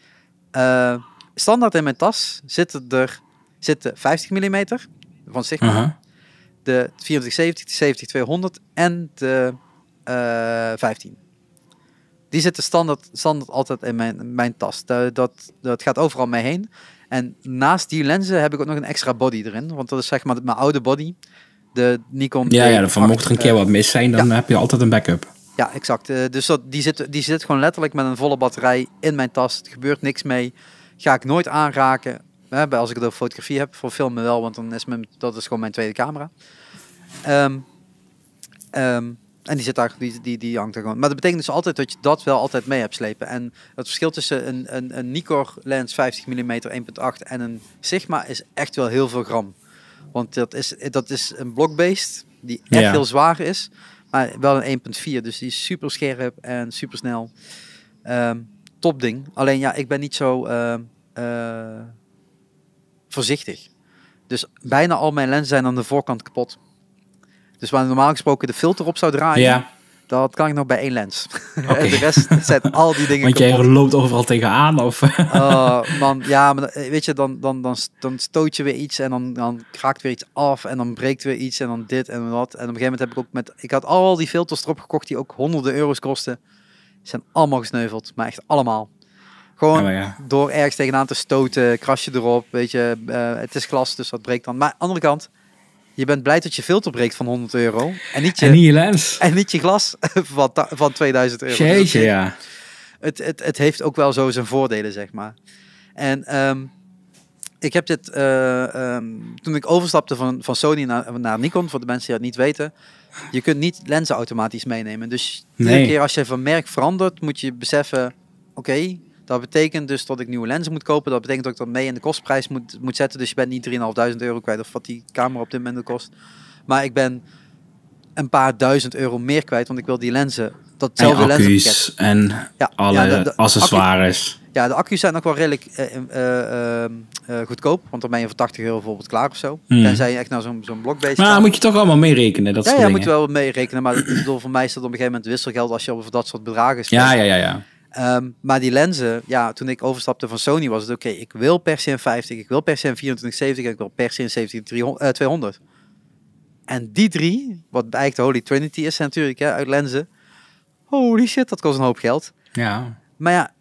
Eh, standaard in mijn tas zitten er zitten 50 mm van Sigma. Uh -huh. De 24-70, de en de uh, eh, 15. Die zitten standaard, standaard altijd in mijn, mijn tas. Dat, dat, dat gaat overal mee heen. En naast die lenzen heb ik ook nog een extra body erin. Want dat is zeg maar mijn oude body. De Nikon. Ja, ja van mocht er een keer eh, wat mis zijn, dan heb je altijd een backup. Ja, exact. Eh, dus dat, die, zit, die zit gewoon letterlijk met een volle batterij in mijn tas. Er gebeurt niks mee. Ga ik nooit aanraken. Hè, als ik de fotografie heb, voor filmen wel, want dan is mijn, dat is gewoon mijn tweede camera. Ehm, ehm, en die, zit daar, die, die, die hangt er gewoon. Maar dat betekent dus altijd dat je dat wel altijd mee hebt slepen. En het verschil tussen een, een, een Nikkor lens 50 mm 1.8 en een Sigma is echt wel heel veel gram. Want dat is, dat is een blokbeest die echt heel zwaar is. Maar wel een 1.4, dus die is super scherp en super snel. Ehm, top ding. Alleen ja, ik ben niet zo ehm, eh, voorzichtig. Dus bijna al mijn lenzen zijn aan de voorkant kapot. Dus waar normaal gesproken de filter op zou draaien, ja. Dat kan ik nog bij één lens. [laughs] de rest zijn al die dingen. Want jij loopt overal tegenaan? Of? uh, [laughs] man, ja, maar eh, weet je, dan, dan, dan, dan stoot je weer iets en dan, dan kraakt weer iets af en dan breekt weer iets en dan dit en dat. En op een gegeven moment heb ik ook met. Ik had al die filters erop gekocht die ook honderden euro's kosten. zijn allemaal gesneuveld, maar echt allemaal. Gewoon door ergens tegenaan te stoten, je erop, weet je. Eh, het is glas, dus dat breekt dan. Maar aan de andere kant, je bent blij dat je filter breekt van 100 euro. En niet je, en niet je lens. [laughs] En niet je glas [laughs] van, van 2000 euro. Jeetje, dus ja. Het, het, het heeft ook wel zo zijn voordelen, zeg maar. En ehm, ik heb dit, eh, ehm, toen ik overstapte van, van Sony naar, naar Nikon, voor de mensen die dat niet weten, je kunt niet lenzen automatisch meenemen. Dus iedere nee. keer als je van merk verandert, moet je beseffen, oké, dat betekent dus dat ik nieuwe lenzen moet kopen. Dat betekent dat ik dat mee in de kostprijs moet, moet zetten. Dus je bent niet 3.500 euro kwijt of wat die camera op dit moment kost. Maar ik ben een paar duizend euro meer kwijt, want ik wil die lenzen, datzelfde lenzen. en alle accessoires. ja, de accu's zijn ook wel redelijk eh, eh, eh, goedkoop, want dan ben je voor 80 euro bijvoorbeeld klaar of zo. Hmm. zijn je echt nou zo'n zo'n blok bezig Maar dan moet je toch allemaal meerekenen, dat Ja, ja moet wel meerekenen, maar ik bedoel, voor mij is dat op een gegeven moment wisselgeld als je over dat soort bedragen spreekt. Ja, ja, ja, ja. Ehm, maar die lenzen, ja, toen ik overstapte van Sony was het oké, ik wil per se een 50, ik wil per se een 2470 en ik wil per se een 200. Uh, eh, en die drie, wat eigenlijk de Holy Trinity is natuurlijk, hè, uit lenzen. Holy shit, dat kost een hoop geld. Ja. Maar ja,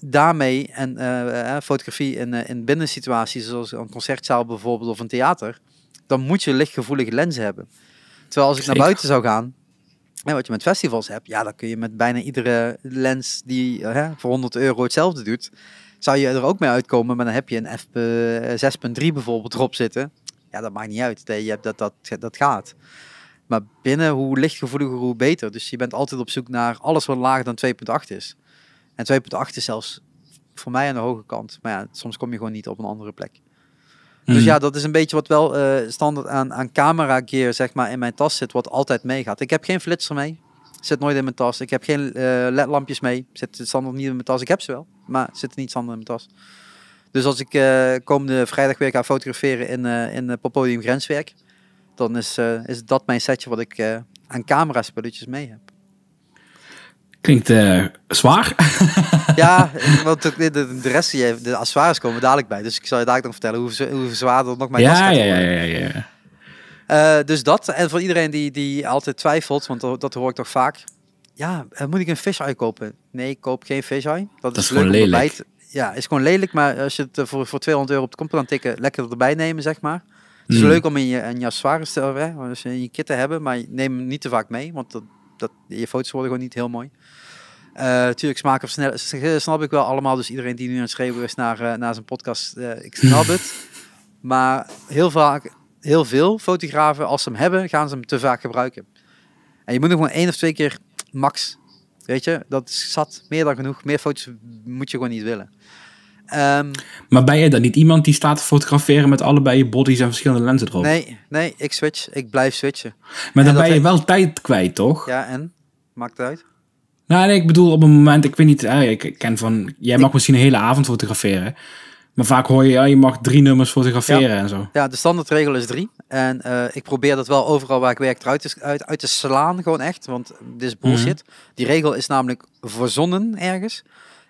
daarmee en eh, eh, fotografie in, uh, in binnensituaties, zoals een concertzaal bijvoorbeeld of een theater, dan moet je lichtgevoelige lenzen hebben. Terwijl als ik naar buiten zou gaan, en wat je met festivals hebt, ja, dan kun je met bijna iedere lens die eh, hè, voor 100 euro hetzelfde doet, zou je er ook mee uitkomen, maar dan heb je een f6.3 eh, bijvoorbeeld erop zitten. Ja, dat maakt niet uit. Je hebt dat, dat, dat gaat. Maar binnen, hoe lichtgevoeliger, hoe beter. Dus je bent altijd op zoek naar alles wat lager dan 2.8 is. En 2.8 is zelfs voor mij aan de hoge kant. Maar ja, soms kom je gewoon niet op een andere plek. Dus mhm. ja, dat is een beetje wat wel eh, standaard aan, aan camera gear zeg maar, in mijn tas zit, wat altijd meegaat. Ik heb geen flitser mee, zit nooit in mijn tas. Ik heb geen uh, ledlampjes mee, zit standaard niet in mijn tas. Ik heb ze wel, maar zit niet standaard in mijn tas. Dus als ik eh, komende vrijdag weer ga fotograferen in, uh, in Popodium Grenswerk, dan is, is dat mijn setje wat ik aan camera spulletjes mee heb. Klinkt eh, zwaar. [laughs] ja, want de, de, rest, die, de accessoires komen dadelijk bij. Dus ik zal je dadelijk nog vertellen hoe, hoe zwaar dat nog mijn ja, ja, ja, ja, ja, eh, ja. dus dat. En voor iedereen die, die altijd twijfelt, want dat, dat hoor ik toch vaak. Ja, eh, moet ik een fisheye kopen? Nee, ik koop geen fisheye. Dat, dat is, gewoon leuk lelijk. ja, is gewoon lelijk. Maar als je het voor, voor 200 euro op het dan tikken, lekker erbij nemen, zeg maar. Het is hmm. leuk om in je, in je accessoires te hebben, in je kit te hebben. Maar neem hem niet te vaak mee, want dat dat, je foto's worden gewoon niet heel mooi. Natuurlijk, eh, smaak of snel, eh, snap ik wel allemaal. Dus iedereen die nu aan het schrijven is naar, eh, naar zijn podcast, ik snap het. [laughs] Maar heel vaak, heel veel fotografen, als ze hem hebben, gaan ze hem te vaak gebruiken. En je moet nog maar één of twee keer max. Weet je, dat is zat, meer dan genoeg. Meer foto's moet je gewoon niet willen. Ehm, maar ben je dan niet iemand die staat te fotograferen met allebei je bodies en verschillende lenzen erop? Nee, nee, ik switch. Ik blijf switchen. Maar dan ben je wel tijd kwijt, toch? Ja, en? Maakt het uit? Nou, nee, ik bedoel op een moment, ik weet niet, eh, ik ken van, jij mag misschien een hele avond fotograferen. Maar vaak hoor je, ja, oh, je mag drie nummers fotograferen en zo. Ja, de standaardregel is drie. En eh, ik probeer dat wel overal waar ik werk eruit te, uit, uit te slaan, gewoon echt. Want dit is mhm. bullshit. Die regel is namelijk verzonnen ergens.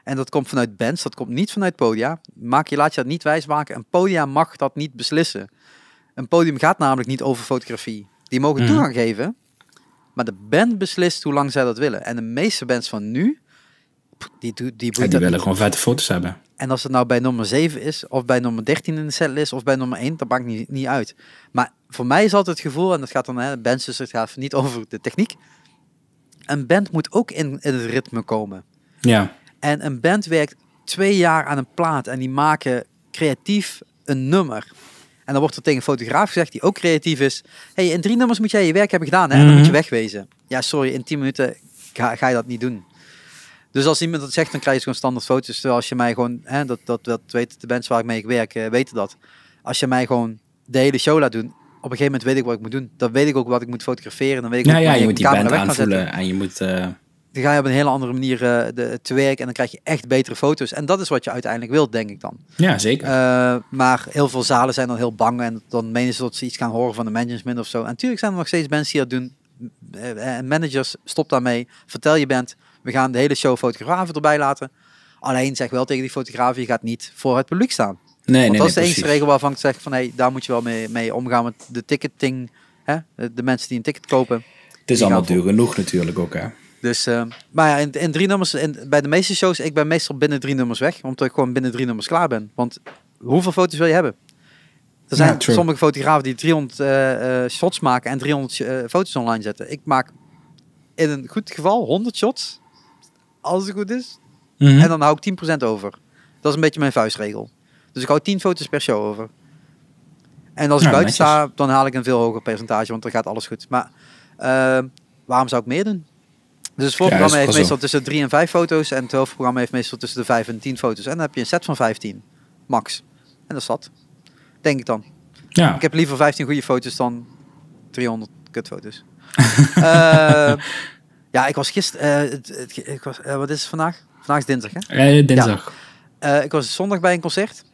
En dat komt vanuit bands, dat komt niet vanuit podia. Maak je, laat je dat niet wijsmaken. Een podia mag dat niet beslissen. Een podium gaat namelijk niet over fotografie. Die mogen mm. toegang geven, maar de band beslist hoe lang zij dat willen. En de meeste bands van nu, die, die, die, willen gewoon vette foto's hebben. En als het nou bij nummer 7 is, of bij nummer 13 in de setlist, of bij nummer 1, dat maakt niet, niet uit. Maar voor mij is altijd het gevoel, en dat gaat dan, hè, bands, dus het gaat niet over de techniek. Een band moet ook in, in het ritme komen. Ja. En een band werkt twee jaar aan een plaat en die maken creatief een nummer. En dan wordt er tegen een fotograaf gezegd, die ook creatief is, hey, in drie nummers moet jij je werk hebben gedaan hè? en dan moet je mhm. wegwezen. Ja, sorry, in tien minuten ga, ga je dat niet doen. Dus als iemand dat zegt, dan krijg je gewoon standaard foto's. Terwijl als je mij gewoon, hè, dat, dat, dat weten de bands waar ik mee werk, eh, weten dat. Als je mij gewoon de hele show laat doen, op een gegeven moment weet ik wat ik moet doen. Dan weet ik ook wat ik moet fotograferen. Dan weet ik Nou ja, je moet die band aanvoelen en je moet... Eh, dan ga je op een hele andere manier eh, de, te werk en dan krijg je echt betere foto's. En dat is wat je uiteindelijk wilt, denk ik dan. Ja, zeker. Eh, maar heel veel zalen zijn dan heel bang en dan menen ze dat ze iets gaan horen van de management of zo. En natuurlijk zijn er nog steeds mensen die dat doen. Eh, en managers, stop daarmee. Vertel je bent, we gaan de hele show fotografen erbij laten. Alleen zeg wel tegen die fotograaf, je gaat niet voor het publiek staan. Nee, nee, dat is de enige regel waarvan ik zeg van hey, daar moet je wel mee, mee omgaan. met de ticketing, hè? de mensen die een ticket kopen. Het is allemaal duur genoeg natuurlijk ook hè. Dus, ehm, maar ja, in drie nummers, bij de meeste shows, ik ben meestal binnen drie nummers weg, omdat ik gewoon binnen drie nummers klaar ben. Want hoeveel foto's wil je hebben? Er zijn sommige fotografen die 300 eh, eh, shots maken en 300 eh, foto's online zetten. Ik maak in een goed geval 100 shots, als het goed is. Mhm. En dan hou ik 10% over. Dat is een beetje mijn vuistregel. Dus ik hou 10 foto's per show over. En als ik nou, buiten sta, dan haal ik een veel hoger percentage, want dan gaat alles goed. Maar ehm, waarom zou ik meer doen? Dus het voorprogramma heeft meestal zo. tussen 3 en 5 foto's. En het hoofdprogramma heeft meestal tussen de 5 en 10 foto's. En dan heb je een set van 15, max. En dat zat. Denk ik dan. Ja. Ik heb liever 15 goede foto's dan 300 kutfoto's. uh, [laughs] ja, ik was gisteren... Uh, ik was, eh, wat is het vandaag? Vandaag is dinsdag, hè? dinsdag. Eh, ik was zondag bij een concert.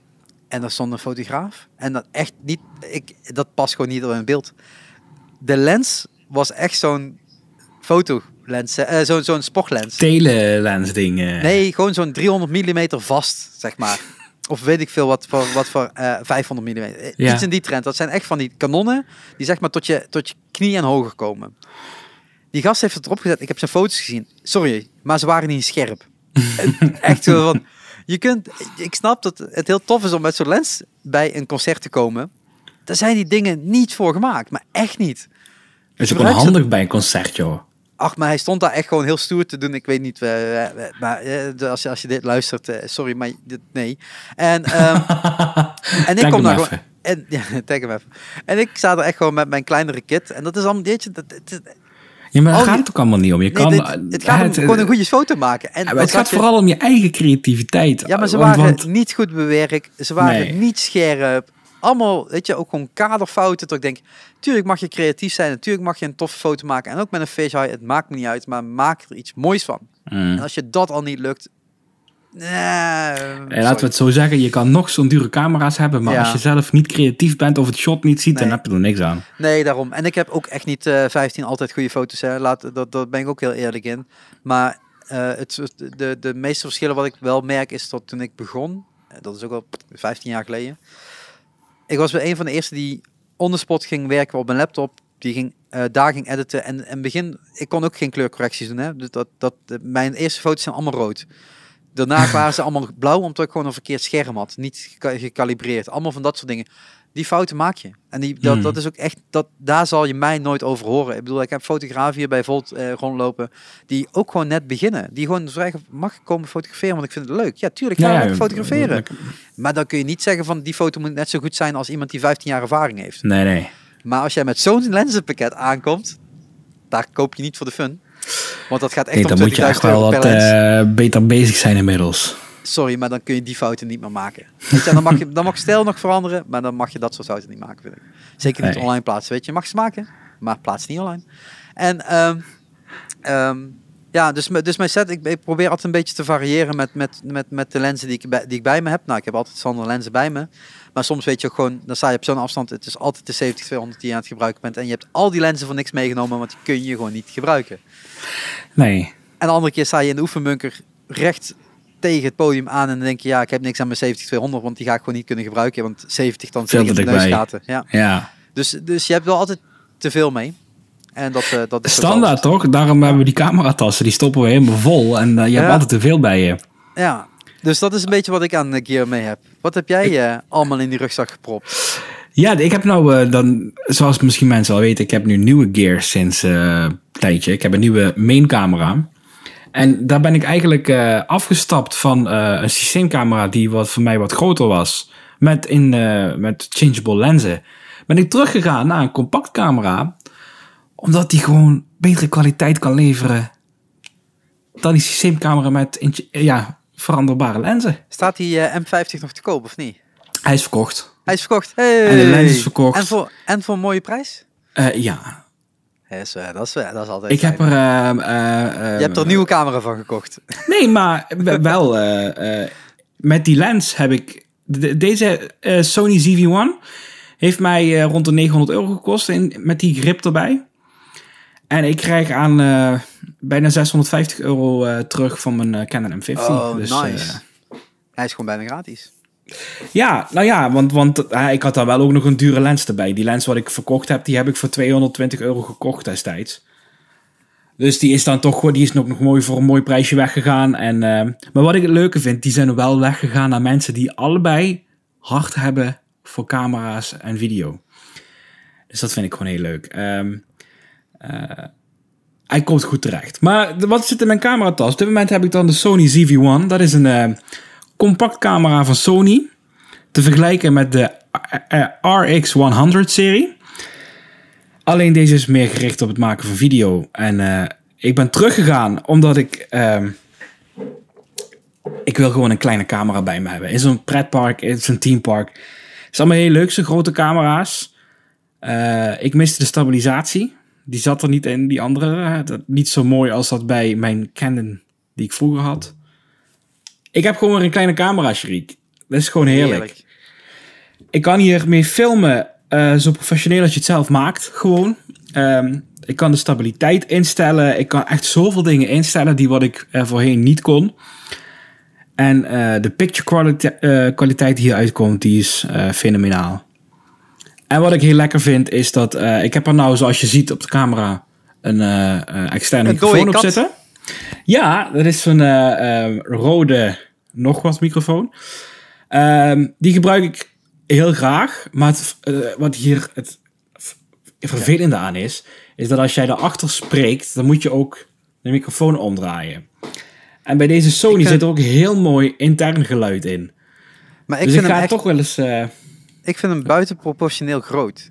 En daar stond een fotograaf. En dat echt niet... Ik, dat past gewoon niet op een beeld. De lens was echt zo'n fotolensen, uh, zo'n zo sportlens. Telelens dingen eh. Nee, gewoon zo'n 300 mm vast, zeg maar. [laughs] Of weet ik veel wat voor, wat voor 500 eh, mm. Ja. Iets in die trend. Dat zijn echt van die kanonnen die zeg maar tot je, tot je knie en hoger komen. Die gast heeft het erop gezet. Ik heb zijn foto's gezien. Sorry, maar ze waren niet scherp. [laughs] echt zo van... Je kunt, ik snap dat het heel tof is om met zo'n lens bij een concert te komen. Daar zijn die dingen niet voor gemaakt, maar echt niet. is ook onhandig bij een concert, joh. Ach, maar hij stond daar echt gewoon heel stoer te doen. Ik weet niet, eh, eh, maar eh, als, je, als je dit luistert, sorry, maar dit, nee. En, ehm, [laughs] en ik kom daar gewoon... En, [laughs] ja, hem even. En ik sta er echt gewoon met mijn kleinere kit. En dat is allemaal, een dat, dat, ja, maar daar oh, gaat het ook allemaal niet om. Je kan, het gaat om gewoon een goede foto maken. En het gaat vooral om je eigen creativiteit. Ja, maar ze waren niet goed bewerkt. Ze waren niet scherp allemaal, weet je, ook gewoon kaderfouten. Dat ik denk, tuurlijk mag je creatief zijn. Natuurlijk mag je een toffe foto maken. En ook met een fisheye het maakt me niet uit. Maar maak er iets moois van. Mm. En als je dat al niet lukt, Nee, eh, laten we het zo zeggen, je kan nog zo'n dure camera's hebben, maar als je zelf niet creatief bent of het shot niet ziet, dan heb je er niks aan. Nee, daarom. En ik heb ook echt niet uh, eh, 15 altijd goede foto's. Hè. Laat, dat, dat ben ik ook heel eerlijk in. Maar eh, het, de, de meeste verschillen wat ik wel merk is dat toen ik begon, dat is ook al 15 jaar geleden, ik was wel een van de eerste die on the spot ging werken op mijn laptop. Die ging, eh, daar ging editen. En in begin, ik kon ook geen kleurcorrecties doen. Hè. Dus dat, dat, mijn eerste foto's zijn allemaal rood. Daarna [laughs] waren ze allemaal blauw, omdat ik gewoon een verkeerd scherm had. Niet gecalibreerd. Allemaal van dat soort dingen. Die fouten maak je. En die, dat, hmm. dat is ook echt, dat, daar zal je mij nooit over horen. Ik bedoel, ik heb fotografen hier bij Volt eh, rondlopen, die ook gewoon net beginnen. Die gewoon zeggen, mag ik komen fotograferen, want ik vind het leuk. Ja, tuurlijk, ga ja, fotograferen. Maar dan kun je niet zeggen van, die foto moet net zo goed zijn als iemand die 15 jaar ervaring heeft. Nee, nee. Maar als jij met zo'n lenzenpakket aankomt, daar koop je niet voor de fun. Want dat gaat echt nee, om dan moet je echt wel eh, beter bezig zijn inmiddels sorry, maar dan kun je die fouten niet meer maken. dan mag je dan mag stijl nog veranderen, maar dan mag je dat soort fouten niet maken, Zeker niet online plaatsen, weet je. mag ze maken, maar plaats niet online. En ehm, ehm, ja, dus, dus mijn set, ik, probeer altijd een beetje te variëren met, met, met, met de lenzen die ik, bij, die ik bij me heb. Nou, ik heb altijd zonder lenzen bij me. Maar soms weet je ook gewoon, dan sta je op zo'n afstand, het is altijd de 70-200 die je aan het gebruiken bent. En je hebt al die lenzen voor niks meegenomen, want die kun je gewoon niet gebruiken. Nee. En de andere keer sta je in de oefenbunker recht tegen het podium aan en dan denk je, ja, ik heb niks aan mijn 70-200, want die ga ik gewoon niet kunnen gebruiken, want 70 dan zit in de neusgaten. Ja. ja. Dus, dus je hebt wel altijd te veel mee. En dat, eh, dat is Standaard toch? Daarom hebben we die cameratassen, die stoppen we helemaal vol en eh, je hebt altijd te veel bij je. Ja, dus dat is een beetje wat ik aan eh, gear mee heb. Wat heb jij allemaal in die rugzak gepropt? Ja, ik heb nou dan, zoals misschien mensen al weten, ik heb nu nieuwe gear sinds uh, een tijdje. Ik heb een nieuwe main camera en daar ben ik eigenlijk eh, afgestapt van eh, een systeemcamera die wat, voor mij wat groter was. Met, in, eh, met changeable lenzen. Ben ik teruggegaan naar een compactcamera. Omdat die gewoon betere kwaliteit kan leveren. Dan die systeemcamera met ja, veranderbare lenzen. Staat die M50 nog te koop of niet? Hij is verkocht. Hij is verkocht. Hey. En de lens is verkocht. En voor, en voor een mooie prijs? ja, eh, dat, is, eh, dat is altijd. Ik heb er. Ehm, eh, Je hebt er een ehm, nieuwe camera van gekocht. [laughs] Nee, maar wel. met die lens heb ik. deze Sony ZV-1 heeft mij rond de 900 euro gekost. In, met die grip erbij. En ik krijg aan bijna 650 euro terug van mijn Canon M50. Oh, dus, nice. Hij is gewoon bijna gratis. Ja, nou ja, want, want eh, ik had daar wel ook nog een dure lens erbij. Die lens wat ik verkocht heb, die heb ik voor 220 euro gekocht destijds. Dus die is dan toch die is nog mooi voor een mooi prijsje weggegaan. En, eh, maar wat ik het leuke vind, die zijn wel weggegaan naar mensen die allebei hart hebben voor camera's en video. Dus dat vind ik gewoon heel leuk. Ehm, eh, hij komt goed terecht. Maar wat zit in mijn cameratas? Op dit moment heb ik dan de Sony ZV-1. Dat is een Compact camera van Sony te vergelijken met de RX100-serie. Alleen deze is meer gericht op het maken van video. En eh, ik ben teruggegaan omdat ik. Ehm, ik wil gewoon een kleine camera bij me hebben. In zo'n pretpark, in zo'n teampark. Het is allemaal heel leuk, zo'n grote camera's. Eh, ik miste de stabilisatie. Die zat er niet in, die andere. Eh, niet zo mooi als dat bij mijn Canon die ik vroeger had. Ik heb gewoon weer een kleine camera, Sherik. Dat is gewoon heerlijk. Ik kan hiermee filmen eh, zo professioneel als je het zelf maakt, gewoon. Ehm, ik kan de stabiliteit instellen. Ik kan echt zoveel dingen instellen die wat ik eh, voorheen niet kon. En eh, de picture quality kwaliteit die hieruit komt, die is fenomenaal. En wat ik heel lekker vind, is dat ik heb er nou, zoals je ziet op de camera, een externe microfoon op zitten. Ja, dat is zo'n eh, eh, rode nog wat microfoon. Ehm, die gebruik ik heel graag. Maar eh, wat hier het vervelende aan is, is dat als jij daarachter spreekt, dan moet je ook de microfoon omdraaien. En bij deze Sony zit er ook heel mooi intern geluid in. Maar ik dus vind hem toch wel eens. Ik vind hem buitenproportioneel groot.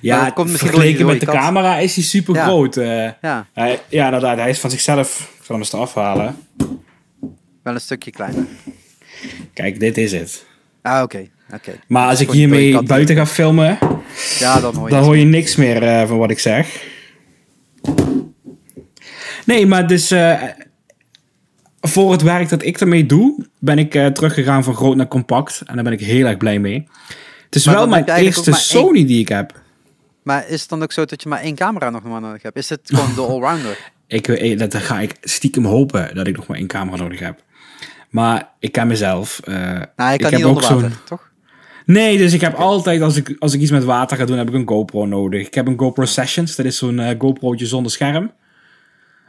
Ja, het komt misschien vergeleken met de camera is hij super groot. Ja. Eh. ja. Hij, ja, inderdaad. Hij is van zichzelf. Ik zal hem eens eraf halen. Wel een stukje kleiner. Kijk, dit is het. Ah, oké. oké. Maar als ik hiermee buiten ga filmen, ja, dan, hoor je, dan hoor je niks meer eh, van wat ik zeg. Nee, maar dus eh, voor het werk dat ik ermee doe, ben ik uh, teruggegaan van groot naar compact. En daar ben ik heel erg blij mee. Het is wel mijn eerste Sony die ik heb. Maar is het dan ook zo dat je maar één camera nog maar nodig hebt? Is het gewoon de [laughs] allrounder? ik, eh, dat ga ik stiekem hopen dat ik nog maar één camera nodig heb. Maar ik ken mezelf. Uh, nou, ik kan ik niet heb toch? Nee, dus ik heb altijd, als ik, als ik iets met water ga doen, heb ik een GoPro nodig. Ik heb een GoPro Sessions, dat is zo'n gopro eh, GoPro'tje zonder scherm.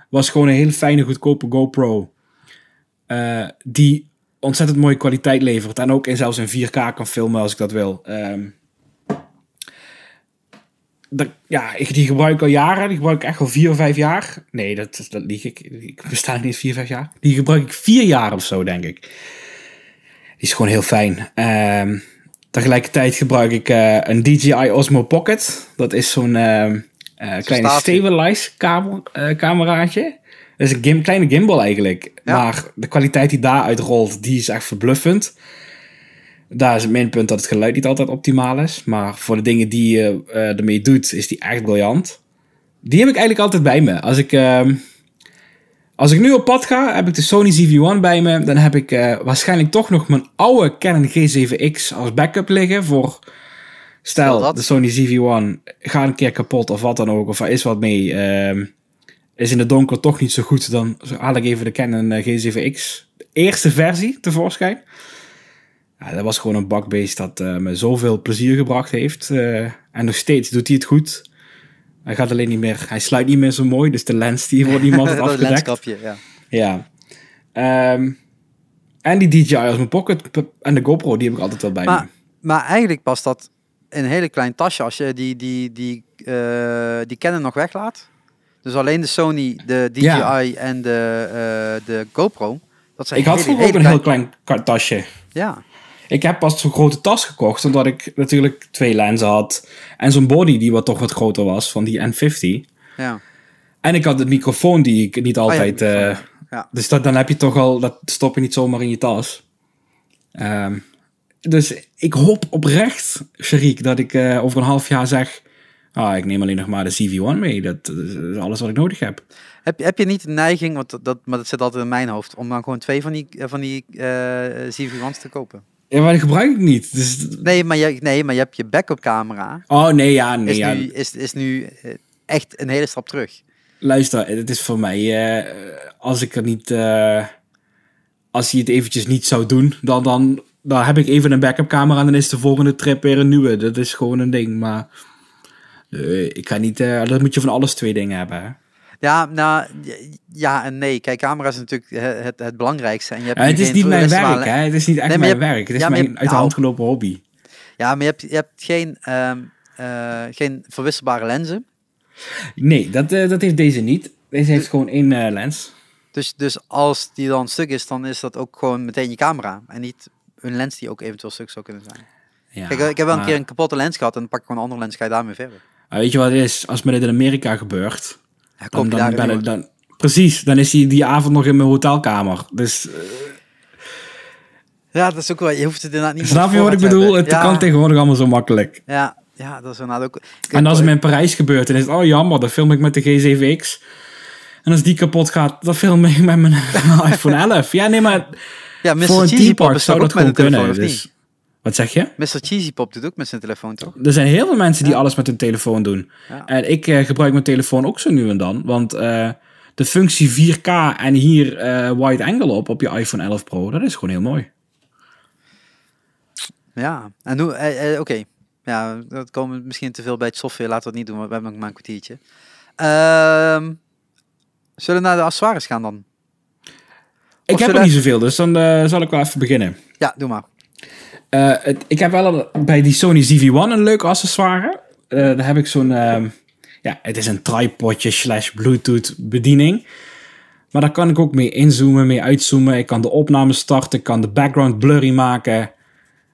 Was gewoon een heel fijne, goedkope GoPro. die ontzettend mooie kwaliteit levert. En ook in zelfs in 4K kan filmen als ik dat wil. Um, dat, ja, ik, die gebruik ik al jaren. Die gebruik ik echt al vier of vijf jaar. Nee, dat, dat lieg ik. Ik bestaat niet vier, vijf jaar. Die gebruik ik vier jaar of zo, denk ik. Die is gewoon heel fijn. Ehm, tegelijkertijd gebruik ik eh, een DJI Osmo Pocket. Dat is zo'n uh, kleine stabilize cameraatje. Dat is een kleine gimbal eigenlijk. Maar de kwaliteit die daaruit rolt, die is echt verbluffend. Daar is het minpunt dat het geluid niet altijd optimaal is. Maar voor de dingen die je eh, ermee doet, is die echt briljant. Die heb ik eigenlijk altijd bij me. Als ik, ehm, als ik nu op pad ga, heb ik de Sony ZV-1 bij me. Dan heb ik eh, waarschijnlijk toch nog mijn oude Canon G7X als backup liggen. Voor stel, de Sony ZV-1 gaat een keer kapot of wat dan ook. Of er is wat mee. Ehm, is in het donker toch niet zo goed. Dan haal ik even de Canon eh, G7X. De eerste versie tevoorschijn. Ja, dat was gewoon een bakbeest dat eh, me zoveel plezier gebracht heeft. Eh, en nog steeds doet hij het goed. Hij gaat alleen niet meer, hij sluit niet meer zo mooi. Dus de lens die wordt niemand [laughs] het afgedekt. ja. Ja. Ehm, en die DJI als mijn pocket en de GoPro, die heb ik altijd wel bij maar, me. Maar eigenlijk past dat in een hele klein tasje als je die, die, die, eh, die Canon nog weglaat. Dus alleen de Sony, de DJI en de, de GoPro. Dat zijn ik had vroeger ook een heel klein tasje. Ja. Ik heb pas zo'n grote tas gekocht, omdat ik natuurlijk twee lenzen had. En zo'n body die wat toch wat groter was, van die N50. Ja. En ik had de microfoon die ik niet oh altijd... Eh, ja, Dus dat, dan heb je toch al... Dat stop je niet zomaar in je tas. Ehm, dus ik hoop oprecht, Sharik, dat ik eh, over een half jaar zeg... Ah, ik neem alleen nog maar de CV1 mee. Dat, is alles wat ik nodig heb. Heb, heb je niet de neiging, want dat, maar dat zit altijd in mijn hoofd, om dan gewoon twee van die, eh, van die CV1's te kopen? Ja, maar die gebruik ik niet. Dus... Nee, maar je, nee, maar je hebt je backup camera. Oh, nee, ja, nee. Is, ja. Nu, is, is nu eh, echt een hele stap terug. Luister, het is voor mij, eh, als ik er niet, eh, als je het eventjes niet zou doen, dan, dan, dan heb ik even een backup camera en dan is de volgende trip weer een nieuwe. Dat is gewoon een ding, maar ik ga niet, uh, dan moet je van alles twee dingen hebben. Ja, nou, ja en nee. Kijk, camera is natuurlijk het, het, belangrijkste. En je hebt het is niet mijn werk, hè? Het is niet echt mijn werk. Het is ja, mijn uit de hand nou, gelopen hobby. Ja, maar je hebt, je hebt geen, ehm, eh, geen verwisselbare lenzen. Nee, dat, eh, dat heeft deze niet. Deze heeft gewoon één eh, lens. Dus, dus als die dan stuk is, dan is dat ook gewoon meteen je camera. En niet een lens die ook eventueel stuk zou kunnen zijn. Ja, Kijk, ik heb wel een keer een kapotte lens gehad en dan pak ik gewoon een andere lens, ga je daarmee verder. weet je wat het is? Als me dit in Amerika gebeurt, kom dan, komt dan, dan, Precies, dan is hij die avond nog in mijn hotelkamer. Dus... Eh, ja, dat is ook wel... Je hoeft het inderdaad niet... Snap je wat ik bedoel? Het kan tegenwoordig allemaal zo makkelijk. Ja, ja dat is inderdaad ook... en als mijn in Parijs gebeurt, en is Oh, jammer, dan film ik met de G7X. En als die kapot gaat, dan film ik met mijn [laughs] iPhone 11. Ja, nee, maar... Ja, een Cheesy Pop zou dat gewoon telefoon, kunnen, wat zeg je? Mr. Cheesy Pop doet ook met zijn telefoon, toch? Er zijn heel veel mensen die alles met hun telefoon doen. En ik eh, gebruik mijn telefoon ook zo nu en dan. Want eh, de functie 4K en hier eh, wide angle op op je iPhone 11 Pro, dat is gewoon heel mooi. Ja, en hoe... Oké, ja, dat komen misschien te veel bij het software. Laten we het niet doen, we hebben nog maar een kwartiertje. Ehm, zullen we naar de accessoires gaan dan? Ik heb er niet zoveel, dus dan zal ik wel even beginnen. Ja, doe maar. Eh, ik heb wel bij die Sony ZV-1 een leuk accessoire. Uh, daar heb ik zo'n... Ehm, ja, het is een tripodje slash bluetooth bediening. Maar daar kan ik ook mee inzoomen, mee uitzoomen. Ik kan de opname starten, ik kan de background blurry maken.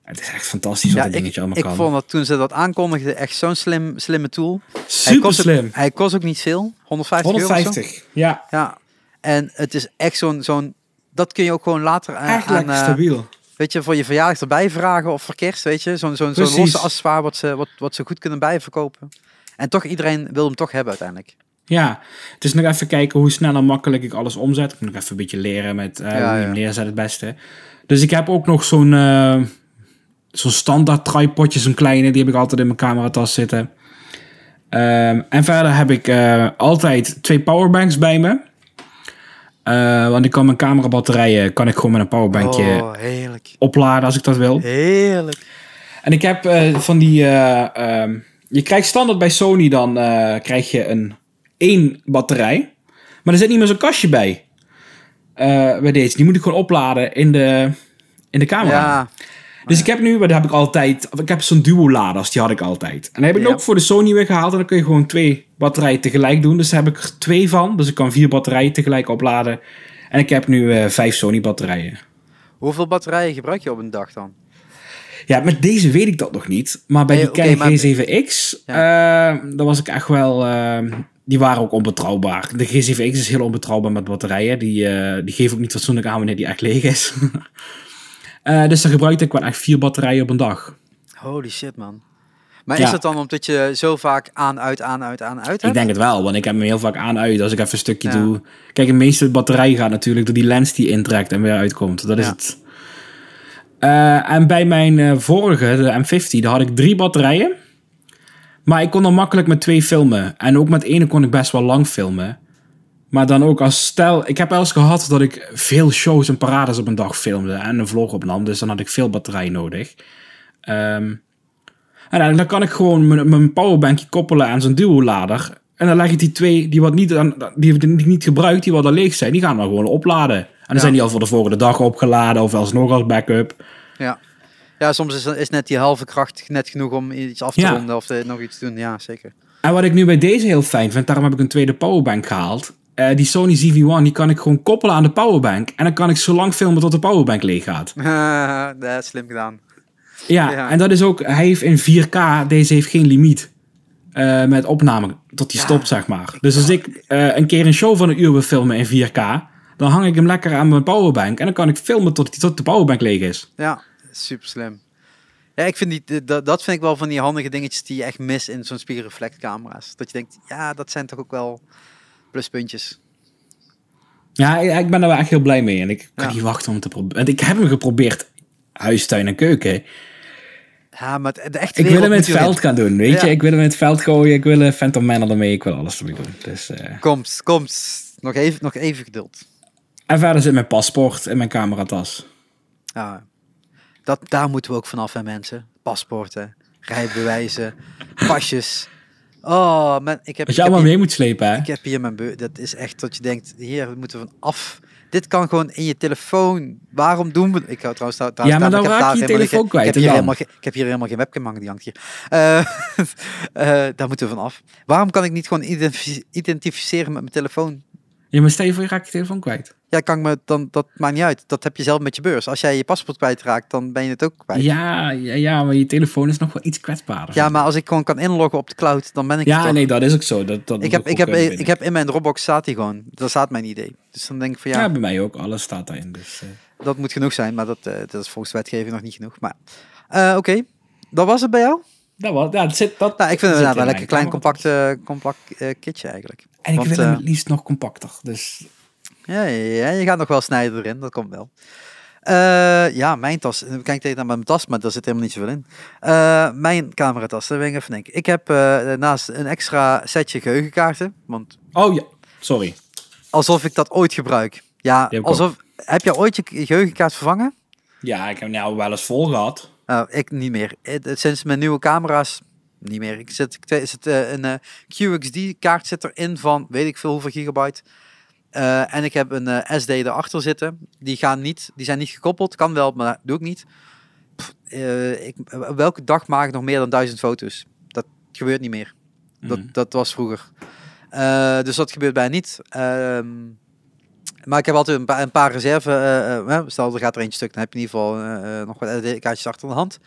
Het is echt fantastisch wat ja, dat dingetje allemaal ik kan. Ik vond dat toen ze dat aankondigden echt zo'n slim, slimme tool. Super hij kost slim. hij kost ook niet veel, 150 150, euro ja. ja. En het is echt zo'n... zo'n dat kun je ook gewoon later eh, aan... Echt stabiel weet je, voor je verjaardag erbij vragen of voor weet je. Zo'n zo'n zo'n losse accessoire wat ze, wat, wat ze goed kunnen bijverkopen. En toch, iedereen wil hem toch hebben uiteindelijk. Ja, het is nog even kijken hoe snel en makkelijk ik alles omzet. Ik moet nog even een beetje leren met eh, ja, hoe je neerzet het beste. Dus ik heb ook nog zo'n eh, zo'n standaard tripodje, zo'n kleine. Die heb ik altijd in mijn cameratas zitten. Ehm, en verder heb ik eh, altijd twee powerbanks bij me. Eh, want ik kan mijn camerabatterijen kan ik gewoon met een powerbankje oh, opladen als ik dat wil. Heerlijk. En ik heb eh, van die. Eh, ehm, je krijgt standaard bij Sony dan krijg je een één batterij. Maar er zit niet meer zo'n kastje bij. bij deze. Die moet ik gewoon opladen in de, in de camera. Ja. Dus ik heb nu, wat heb ik altijd? Ik heb zo'n duo-laders, die had ik altijd. En die heb ik ook voor de Sony gehaald, En dan kun je gewoon twee batterijen tegelijk doen. Dus daar heb ik er twee van. Dus ik kan vier batterijen tegelijk opladen. En ik heb nu eh, vijf Sony-batterijen. Hoeveel batterijen gebruik je op een dag dan? Ja, met deze weet ik dat nog niet. Maar bij die Canon G7X, ja. Eh, daar was ik echt wel... Eh, die waren ook onbetrouwbaar. De G7X is heel onbetrouwbaar met batterijen. Die, die geven ook niet fatsoenlijk aan wanneer die echt leeg is. [laughs] Eh, dus dan gebruikte ik wel echt vier batterijen op een dag. Holy shit, man. Maar is dat dan omdat je zo vaak aan, uit, aan, uit, aan, uit hebt? Ik denk het wel, want ik heb me heel vaak aan, uit als ik even een stukje doe. Kijk, de meeste batterij gaat natuurlijk door die lens die intrekt en weer uitkomt. Dat is het. Eh, en bij mijn eh, vorige, de M50, daar had ik drie batterijen. Maar ik kon dan makkelijk met twee filmen. En ook met ene kon ik best wel lang filmen. Maar dan ook als stel, ik heb wel eens gehad dat ik veel shows en parades op een dag filmde en een vlog opnam, dus dan had ik veel batterij nodig. Um, en dan kan ik gewoon mijn, mijn powerbankje koppelen aan zijn duo-lader. En dan leg ik die twee die wat niet, die, niet gebruikt, die wat al leeg zijn, die gaan dan gewoon opladen. En dan zijn die al voor de volgende dag opgeladen of alsnog als backup. Ja. Ja, soms is, is net die halve kracht net genoeg om iets af te ronden of nog iets te doen. Ja, zeker. En wat ik nu bij deze heel fijn vind, daarom heb ik een tweede powerbank gehaald. Eh, die Sony ZV-1, die kan ik gewoon koppelen aan de powerbank. En dan kan ik zo lang filmen tot de powerbank leeg gaat. [laughs] Ah, dat is slim gedaan. Ja, en dat is ook... Hij heeft in 4K, deze heeft geen limiet. Eh, met opname, tot die stopt, zeg maar. Dus als ik eh, een keer een show van een uur wil filmen in 4K... dan hang ik hem lekker aan mijn powerbank. En dan kan ik filmen tot, tot de powerbank leeg is. Ja, super slim. Ja, ik vind die, dat, dat vind ik wel van die handige dingetjes die je echt mis in zo'n spiegelreflectcamera's. Dat je denkt, ja, dat zijn toch ook wel Puntjes. Ja, ik ben daar wel echt heel blij mee. En ik kan niet wachten om te proberen. ik heb hem geprobeerd, huis, tuin en keuken. Ja, maar de Ik wil hem in het veld gaan doen, weet je. Ik wil hem in het veld gooien. Ik wil eh, Phantom Manor ermee. Ik wil alles ermee doen. Dus, uh... Eh. Komt, Nog even, nog even geduld. En verder zit mijn paspoort en mijn cameratas. Ja, dat, daar moeten we ook vanaf, hè, mensen. Paspoorten, rijbewijzen, pasjes. Oh, man, ik heb... Wat je allemaal mee moet slepen, hè? Ik heb hier mijn beu... Dat is echt dat je denkt, hier, we moeten van af. Dit kan gewoon in je telefoon. Waarom doen we... Ik hou trouwens... trouwens ja, maar dan, dan raak je je telefoon kwijt. Ik heb, hier helemaal, ik heb hier helemaal geen webcam hangen, die hangt hier. Uh, uh, [laughs] daar moeten we van af. Waarom kan ik niet gewoon identificeren met mijn telefoon? Ja, maar steven, je voor je raakt je telefoon kwijt. Ja, kan me dan, dat maakt niet uit. Dat heb je zelf met je beurs. Als jij je paspoort kwijtraakt, dan ben je het ook kwijt. Ja, ja, ja maar je telefoon is nog wel iets kwetsbaarder. Ja, maar als ik gewoon kan inloggen op de cloud, dan ben ik Ja, nee, dat is ook zo. Dat, dat ik, heb, ik, heb, ik heb in mijn Dropbox staat die gewoon. Daar staat mijn idee. Dus dan denk ik van ja... Ja, bij mij ook. Alles staat daarin. Dus, eh. Dat moet genoeg zijn, maar dat, eh, dat is volgens wetgeving nog niet genoeg. Maar eh, oké, dat was het bij jou? Dat was, ja, zit, dat, nou, ik vind het wel een lekker klein compact, compact kitje eigenlijk. En ik Want, wil hem eh, het liefst nog compacter. Dus... Ja, je gaat nog wel snijden erin, dat komt wel. Eh, ja, mijn tas. Ik eh, kijk tegen naar mijn tas, maar daar zit helemaal niet zoveel in. mijn cameratas, daar ben ik even denken. Ik heb uh, naast een extra setje geheugenkaarten. Want... Oh ja, sorry. Alsof ik dat ooit gebruik. Ja, heb alsof... Heb jij ooit je geheugenkaart vervangen? Ja, ik heb nou wel eens vol gehad. Nou, ik niet meer. Sinds mijn nieuwe camera's niet meer. Ik zit, ik zit uh, eh, een eh, QXD-kaart zit erin van weet ik veel hoeveel gigabyte. Eh, en ik heb een SD erachter zitten. Die, gaan niet, die zijn niet gekoppeld. Kan wel, maar dat doe ik niet. ik, welke dag maak ik nog meer dan duizend foto's? Dat gebeurt niet meer. Dat, mm. dat was vroeger. dus dat gebeurt bijna niet. Ehm, maar ik heb altijd een, een paar reserve. Eh, eh, stel, er gaat er eentje stuk, dan heb je in ieder geval eh, nog wat kaartjes achter de hand.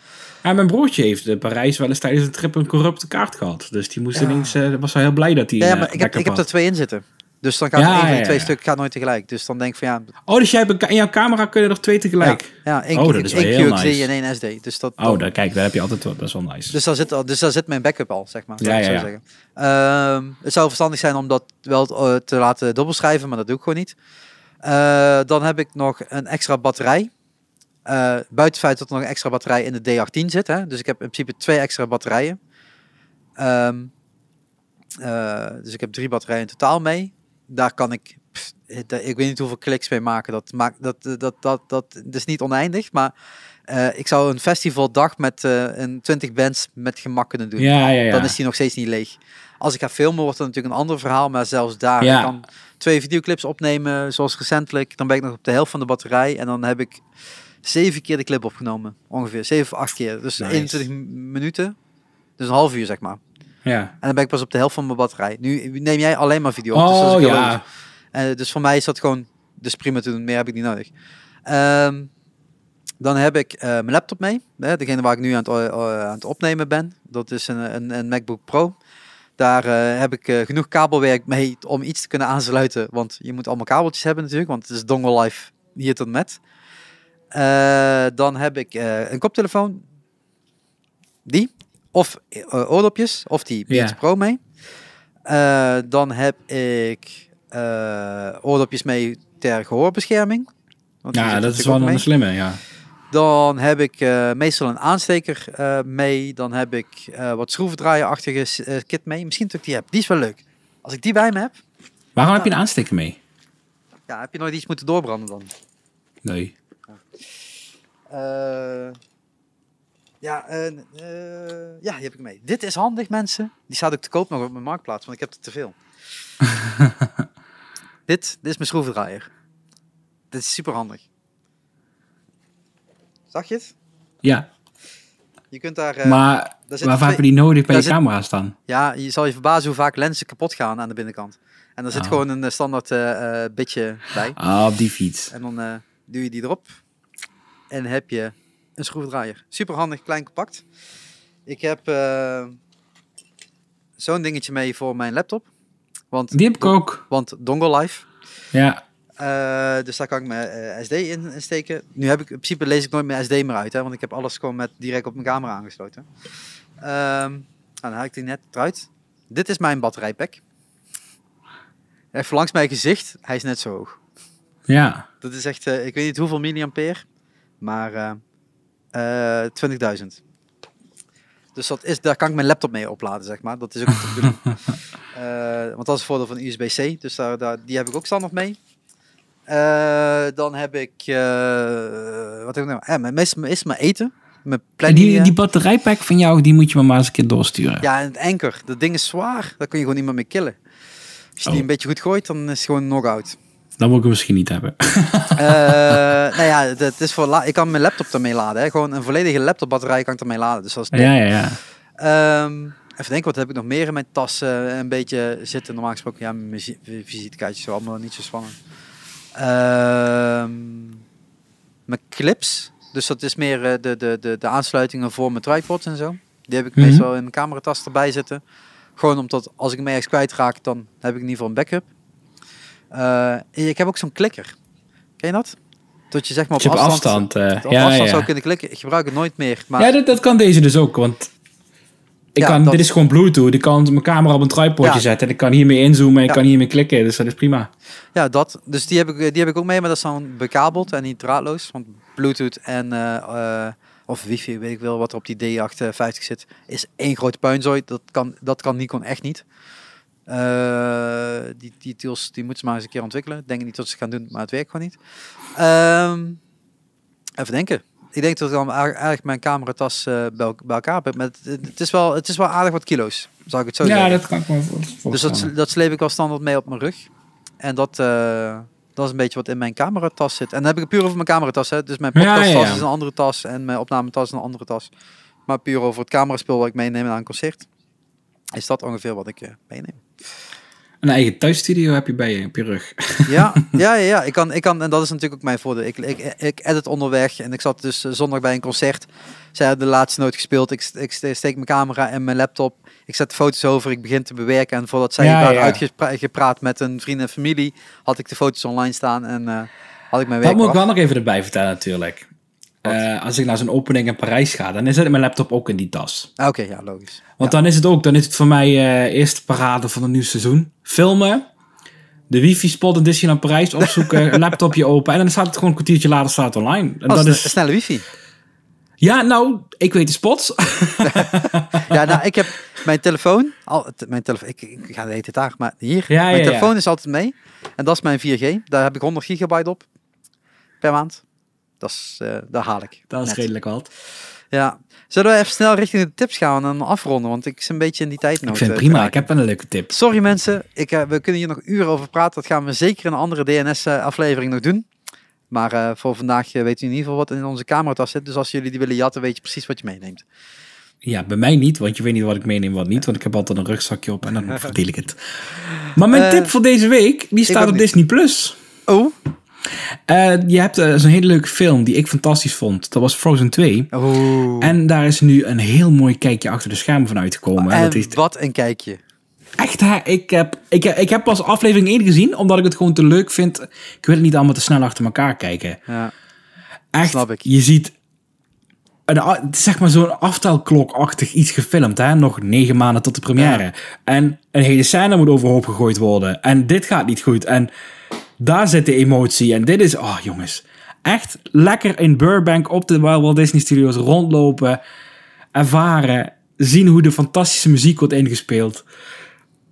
Ja, mijn broertje heeft de Parijs wel eens tijdens een trip een corrupte kaart gehad. Dus die moest ja. ineens, was wel heel blij dat hij. Ja, maar ik, heb, ik heb er twee in zitten. Dus dan gaat ja, één van twee stukken gaat nooit tegelijk. Dus dan denk ik van ja. Oh, dus jij hebt in jouw camera kunnen er twee tegelijk. Ja, één, oh, één QXD nice. en één SD. Dus dat, oh, dan, kijk, daar heb je altijd wel best wel nice. Dus daar zit, dus daar zit mijn backup al, zeg maar. Ja, ja, zeggen. Ehm, het zou verstandig zijn om dat wel te laten dubbelschrijven, maar dat doe ik gewoon niet. Eh, dan heb ik nog een extra batterij. Uh, buiten het feit dat er nog een extra batterij in de D18 zit. Hè? Dus ik heb in principe twee extra batterijen. Ehm, eh, dus ik heb drie batterijen in totaal mee. Daar kan ik, ik weet niet hoeveel kliks mee maken. Dat, maakt, dat, dat, dat, dat, dat is niet oneindig, maar ik zou een festivaldag met een 20 bands met gemak kunnen doen. Ja, ja, ja. Dan is die nog steeds niet leeg. Als ik ga filmen, wordt dat natuurlijk een ander verhaal, maar zelfs daar kan twee videoclips opnemen, zoals recentelijk. Dan ben ik nog op de helft van de batterij en dan heb ik zeven keer de clip opgenomen. Ongeveer zeven of acht keer. Dus nice. 21 minuten. Dus een half uur, zeg maar. Ja. En dan ben ik pas op de helft van mijn batterij. Nu neem jij alleen maar video op. Dus oh, dus, ja. Eh, dus voor mij is dat gewoon dus prima te doen. Meer heb ik niet nodig. Ehm, dan heb ik eh, mijn laptop mee. Hè, degene waar ik nu aan het, aan het opnemen ben. Dat is een, een, een MacBook Pro. Daar eh, heb ik eh, genoeg kabelwerk mee om iets te kunnen aansluiten. Want je moet allemaal kabeltjes hebben natuurlijk, want het is dongle life hier tot met. Eh, dan heb ik een koptelefoon. Die. Of oordopjes. Of die Beats Pro mee. dan heb ik oordopjes mee ter gehoorbescherming. Want ja, dat is wel een slimme, ja. Dan heb ik eh, meestal een aansteker eh, mee. Dan heb ik uh, wat schroevendraaierachtige kit mee. Misschien dat ik die heb. Die is wel leuk. Als ik die bij me heb. Waarom heb je een aansteker mee? Ja, heb je nooit iets moeten doorbranden dan? Nee. ja, ja, die heb ik mee. Dit is handig, mensen. Die staat ook te koop nog op mijn marktplaats, want ik heb er te veel. [laughs] dit, dit is mijn schroevendraaier. Dit is super handig. Zag je het? Ja. Je kunt daar... Eh, maar daar waar vaak heb je die nodig bij je camera staan? Ja, je zal je verbazen hoe vaak lenzen kapot gaan aan de binnenkant. En daar zit ah. gewoon een eh, standaard eh, bitje bij. Ah, op die fiets. En dan uh, doe je die erop. En heb je een schroevendraaier. Super handig, klein, compact. Ik heb zo'n dingetje mee voor mijn laptop. Want, die heb ik ook. Want Dongle Life. Ja. Eh, dus daar kan ik mijn eh, SD in, steken. Nu heb ik, in principe lees ik nooit mijn SD meer uit, hè, want ik heb alles gewoon met, direct op mijn camera aangesloten. Um, dan haal ik die net eruit. Dit is mijn batterijpack. Even langs mijn gezicht, hij is net zo hoog. Ja. Dat is echt, eh, ik weet niet hoeveel milliampère, maar 20.000. Dus dat is, daar kan ik mijn laptop mee opladen, zeg maar. Dat is ook een bedoelen. [laughs] want dat is het voordeel van USB-C, dus daar, daar, die heb ik ook standaard mee. Eh, dan heb ik, eh, wat heb ik nou? Ja, eh, mijn, is mijn eten. Mijn planning. Die, die batterijpack van jou, die moet je me maar eens een keer doorsturen. Ja, en het anker. Dat ding is zwaar. Daar kun je gewoon iemand mee killen. Als je die oh. een beetje goed gooit, dan is het gewoon nog out Dan mogen ik misschien niet hebben. uh, [laughs] nou ja, dat is voor ik kan mijn laptop ermee laden. Hè. Gewoon een volledige laptopbatterij kan ik ermee laden. Dus dat ja, ja, ja. Ehm, even denken, wat heb ik nog meer in mijn tas? een beetje zitten normaal gesproken. Ja, mijn visitekaartjes zijn allemaal niet zo spannend. Ehm, mijn clips. Dus dat is meer eh, de, de, de, de aansluitingen voor mijn tripods en zo. Die heb ik mhm. meestal in mijn cameratas erbij zitten. Gewoon omdat als ik me ergens kwijtraak, dan heb ik in ieder geval een backup. Eh, ik heb ook zo'n klikker. Ken je dat? Tot je zeg maar op, afstand, eh, afstand, ja, zou kunnen klikken. Ik gebruik het nooit meer. Maar... Ja, dat, dat kan deze dus ook. Want ik kan, Dit is gewoon Bluetooth. Ik kan mijn camera op een tripodje zetten. En ik kan hiermee inzoomen en ik kan hiermee klikken. Dus dat is prima. Ja, dat. Dus die heb ik, die heb ik ook mee. Maar dat is dan bekabeld en niet draadloos. Want Bluetooth en... Uh, of wifi, weet ik wel, wat er op die D850 zit, is één grote puinzooi. Dat kan, dat kan Nikon echt niet. Eh, die, die tools die moeten ze maar eens een keer ontwikkelen. denk niet dat ze het gaan doen, maar het werkt gewoon niet. Ehm, even denken ik denk dat ik dan eigenlijk mijn cameratas uh, bij elkaar heb. het, is wel, het is wel aardig wat kilo's, zou ik het zo ja, zeggen. Ja, dat kan ik wel voor. Dus dat, dat sleep ik al standaard mee op mijn rug. En dat, eh, dat is een beetje wat in mijn cameratas zit. En dan heb ik het puur over mijn cameratas. Hè. Dus mijn podcasttas tas is een andere tas en mijn opnametas is een andere tas. Maar puur over het spul wat ik meeneem aan een concert, is dat ongeveer wat ik eh, meeneem. Een eigen thuisstudio heb je bij je op je rug. [laughs] Ja, ja, ja. Ik kan, ik kan, en dat is natuurlijk ook mijn voordeel. Ik, ik, ik edit onderweg en ik zat dus eh, zondag bij een concert. Zij hadden de laatste noot gespeeld. Ik, ik steek mijn camera en mijn laptop. Ik zet de foto's over. Ik begin te bewerken. En voordat zij ja, ja. uitgepraat met een vriend en familie, had ik de foto's online staan en eh, had ik mijn werk. Dat moet ik wel nog even erbij vertellen natuurlijk. Eh, als ik naar zo'n opening in Parijs ga, dan is het mijn laptop ook in die tas. Ah, oké, ja, logisch. Want dan is het ook, dan is het voor mij uh, eerste parade van het nieuw seizoen. Filmen, de wifi-spot in naar Parijs opzoeken, [laughs] laptopje open. En dan staat het gewoon een kwartiertje later staat online. En oh, dat is snelle wifi. Ja, nou, ik weet de spots. [laughs] ja, nou, ik heb [laughs] mijn telefoon. Al, mijn telefoon ik, ga het eten daar, maar hier. mijn telefoon is altijd mee. En dat is mijn 4G. Daar heb ik 100 gigabyte op per maand dat, is, eh, dat haal ik. Dat is redelijk wat. Ja. Zullen we even snel richting de tips gaan en dan afronden? Want ik zit een beetje in die tijd nodig. Ik vind eh, het prima, ik heb een leuke tip. Sorry mensen, ik, eh, we kunnen hier nog uren over praten. Dat gaan we zeker in een andere DNS-aflevering nog doen. Maar voor vandaag weet u in ieder geval wat in onze cameratas zit. Dus als jullie die willen jatten, weet je precies wat je meeneemt. Ja, bij mij niet, want je weet niet wat ik meeneem wat niet. Want ik heb altijd een rugzakje op en dan [laughs] verdeel ik het. Maar mijn tip voor deze week, die staat op Disney+. Plus. Oh, eh, je hebt een eh, zo'n hele leuke film die ik fantastisch vond. Dat was Frozen 2. En daar is nu een heel mooi kijkje achter de schermen van uitgekomen. Eh, en dat is... Wat een kijkje. Echt, hè? Ik, heb, ik, heb, ik heb pas aflevering 1 gezien, omdat ik het gewoon te leuk vind. Ik wil het niet allemaal te snel achter elkaar kijken. Ja. Echt, Snap ik. je ziet een, zeg maar zo'n aftelklokachtig iets gefilmd. Hè? Nog negen maanden tot de première. En een hele scène moet overhoop gegooid worden. En dit gaat niet goed. En daar zit de emotie. En dit is, oh jongens, echt lekker in Burbank op de Walt Disney Studios rondlopen, ervaren, zien hoe de fantastische muziek wordt ingespeeld.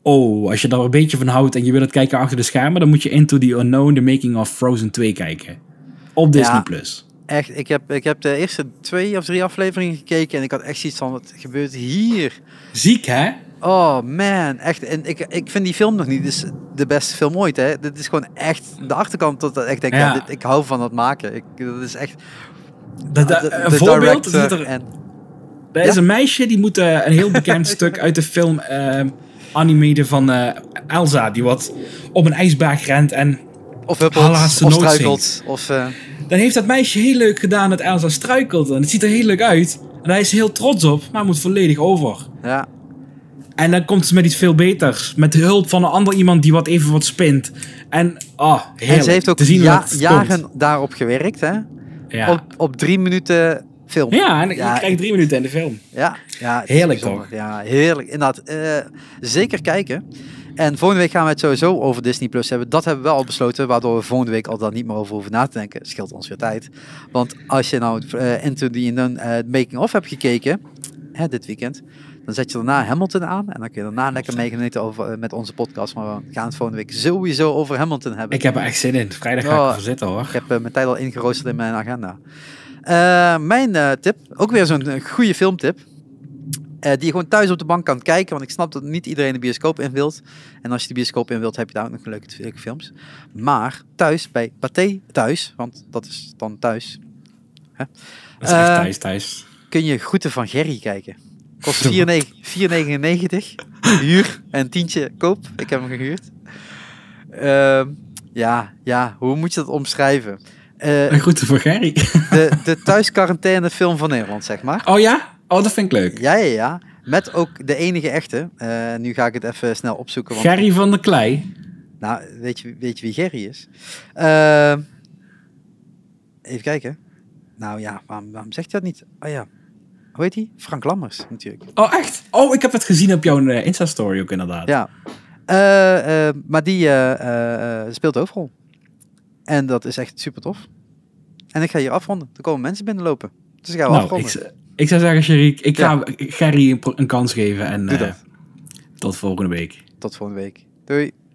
Oh, als je daar een beetje van houdt en je wil het kijken achter de schermen, dan moet je Into the Unknown, The Making of Frozen 2 kijken. Op Disney+. Plus. Echt, ik heb, ik heb de eerste twee of drie afleveringen gekeken en ik had echt zoiets van, wat gebeurt hier? Ziek, hè? Oh man, echt. En ik, ik vind die film nog niet dus de beste film ooit. Hè. Dit is gewoon echt de achterkant tot dat ik denk, ja. ik hou van dat maken. Ik, dat is echt... Ah, een voorbeeld, Zit er, en, er is een meisje die moet eh, een heel bekend [laughs] stuk uit de film eh, animeren van eh, Elsa. Die wat op een ijsbaan rent en of huppelt, of struikelt. Of, Dan heeft dat meisje heel leuk gedaan dat Elsa struikelt. En het ziet er heel leuk uit. En hij is heel trots op, maar moet volledig over. Ja. En dan komt ze met iets veel beters. Met de hulp van een ander iemand die wat even wat spint. En, ah, en ze heeft ook jaren komt. daarop gewerkt, hè? Ja. Op, op drie minuten film. Ja, en ja. je krijgt drie minuten in de film. Ja, ja heerlijk toch? Ja, heerlijk. Inderdaad, uh, zeker kijken. En volgende week gaan we het sowieso over Disney Plus hebben. Dat hebben we wel al besloten, waardoor we volgende week al dan niet meer over hoeven na te denken. Scheelt ons weer tijd. Want als je nou eh, Into the Unknown eh, Making of hebt gekeken, hè, dit weekend, dan zet je daarna Hamilton aan en dan kun je daarna lekker meegenieten over, eh, met onze podcast. Maar we gaan het volgende week sowieso over Hamilton hebben. Ik heb er echt zin in. Vrijdag ga ik oh, er zitten hoor. Ik heb eh, mijn tijd al ingeroosterd in mijn agenda. Eh, mijn tip, ook weer zo'n goede filmtip. die je gewoon thuis op de bank kan kijken. Want ik snap dat niet iedereen de bioscoop in wilt. En als je de bioscoop in wilt, heb je daar ook nog leuke, leuke films. Maar thuis, bij Pathé thuis, want dat is dan thuis. Hè? Dat is echt thuis, thuis. Kun je Groeten van Gerry kijken. Kost 4,99. Huur en tientje koop. Ik heb hem gehuurd. Ehm, ja, ja, hoe moet je dat omschrijven? Uh, een groeten voor Gerry. [laughs] De, de thuisquarantaine film van Nederland, zeg maar. Oh ja? Oh, dat vind ik leuk. Ja, ja, ja. Met ook de enige echte. Eh, nu ga ik het even snel opzoeken. Want... Gerry van der Klei. Nou, weet je, weet je wie Gerry is? Ehm, even kijken. Nou ja, waarom, waarom zegt hij dat niet? Oh ja hoe heet die? Frank Lammers natuurlijk. Oh, echt? Oh, ik heb het gezien op jouw eh, Insta-story ook inderdaad. Ja. Eh, eh, maar die uh, speelt hoofdrol. En dat is echt super tof. En ik ga hier afronden. Er komen mensen binnenlopen. Dus ik ga nou, afronden. Ik, ik, zou zeggen, Sherik, ik ga Gerry een, een, kans geven. En tot volgende week. Tot volgende week. Doei.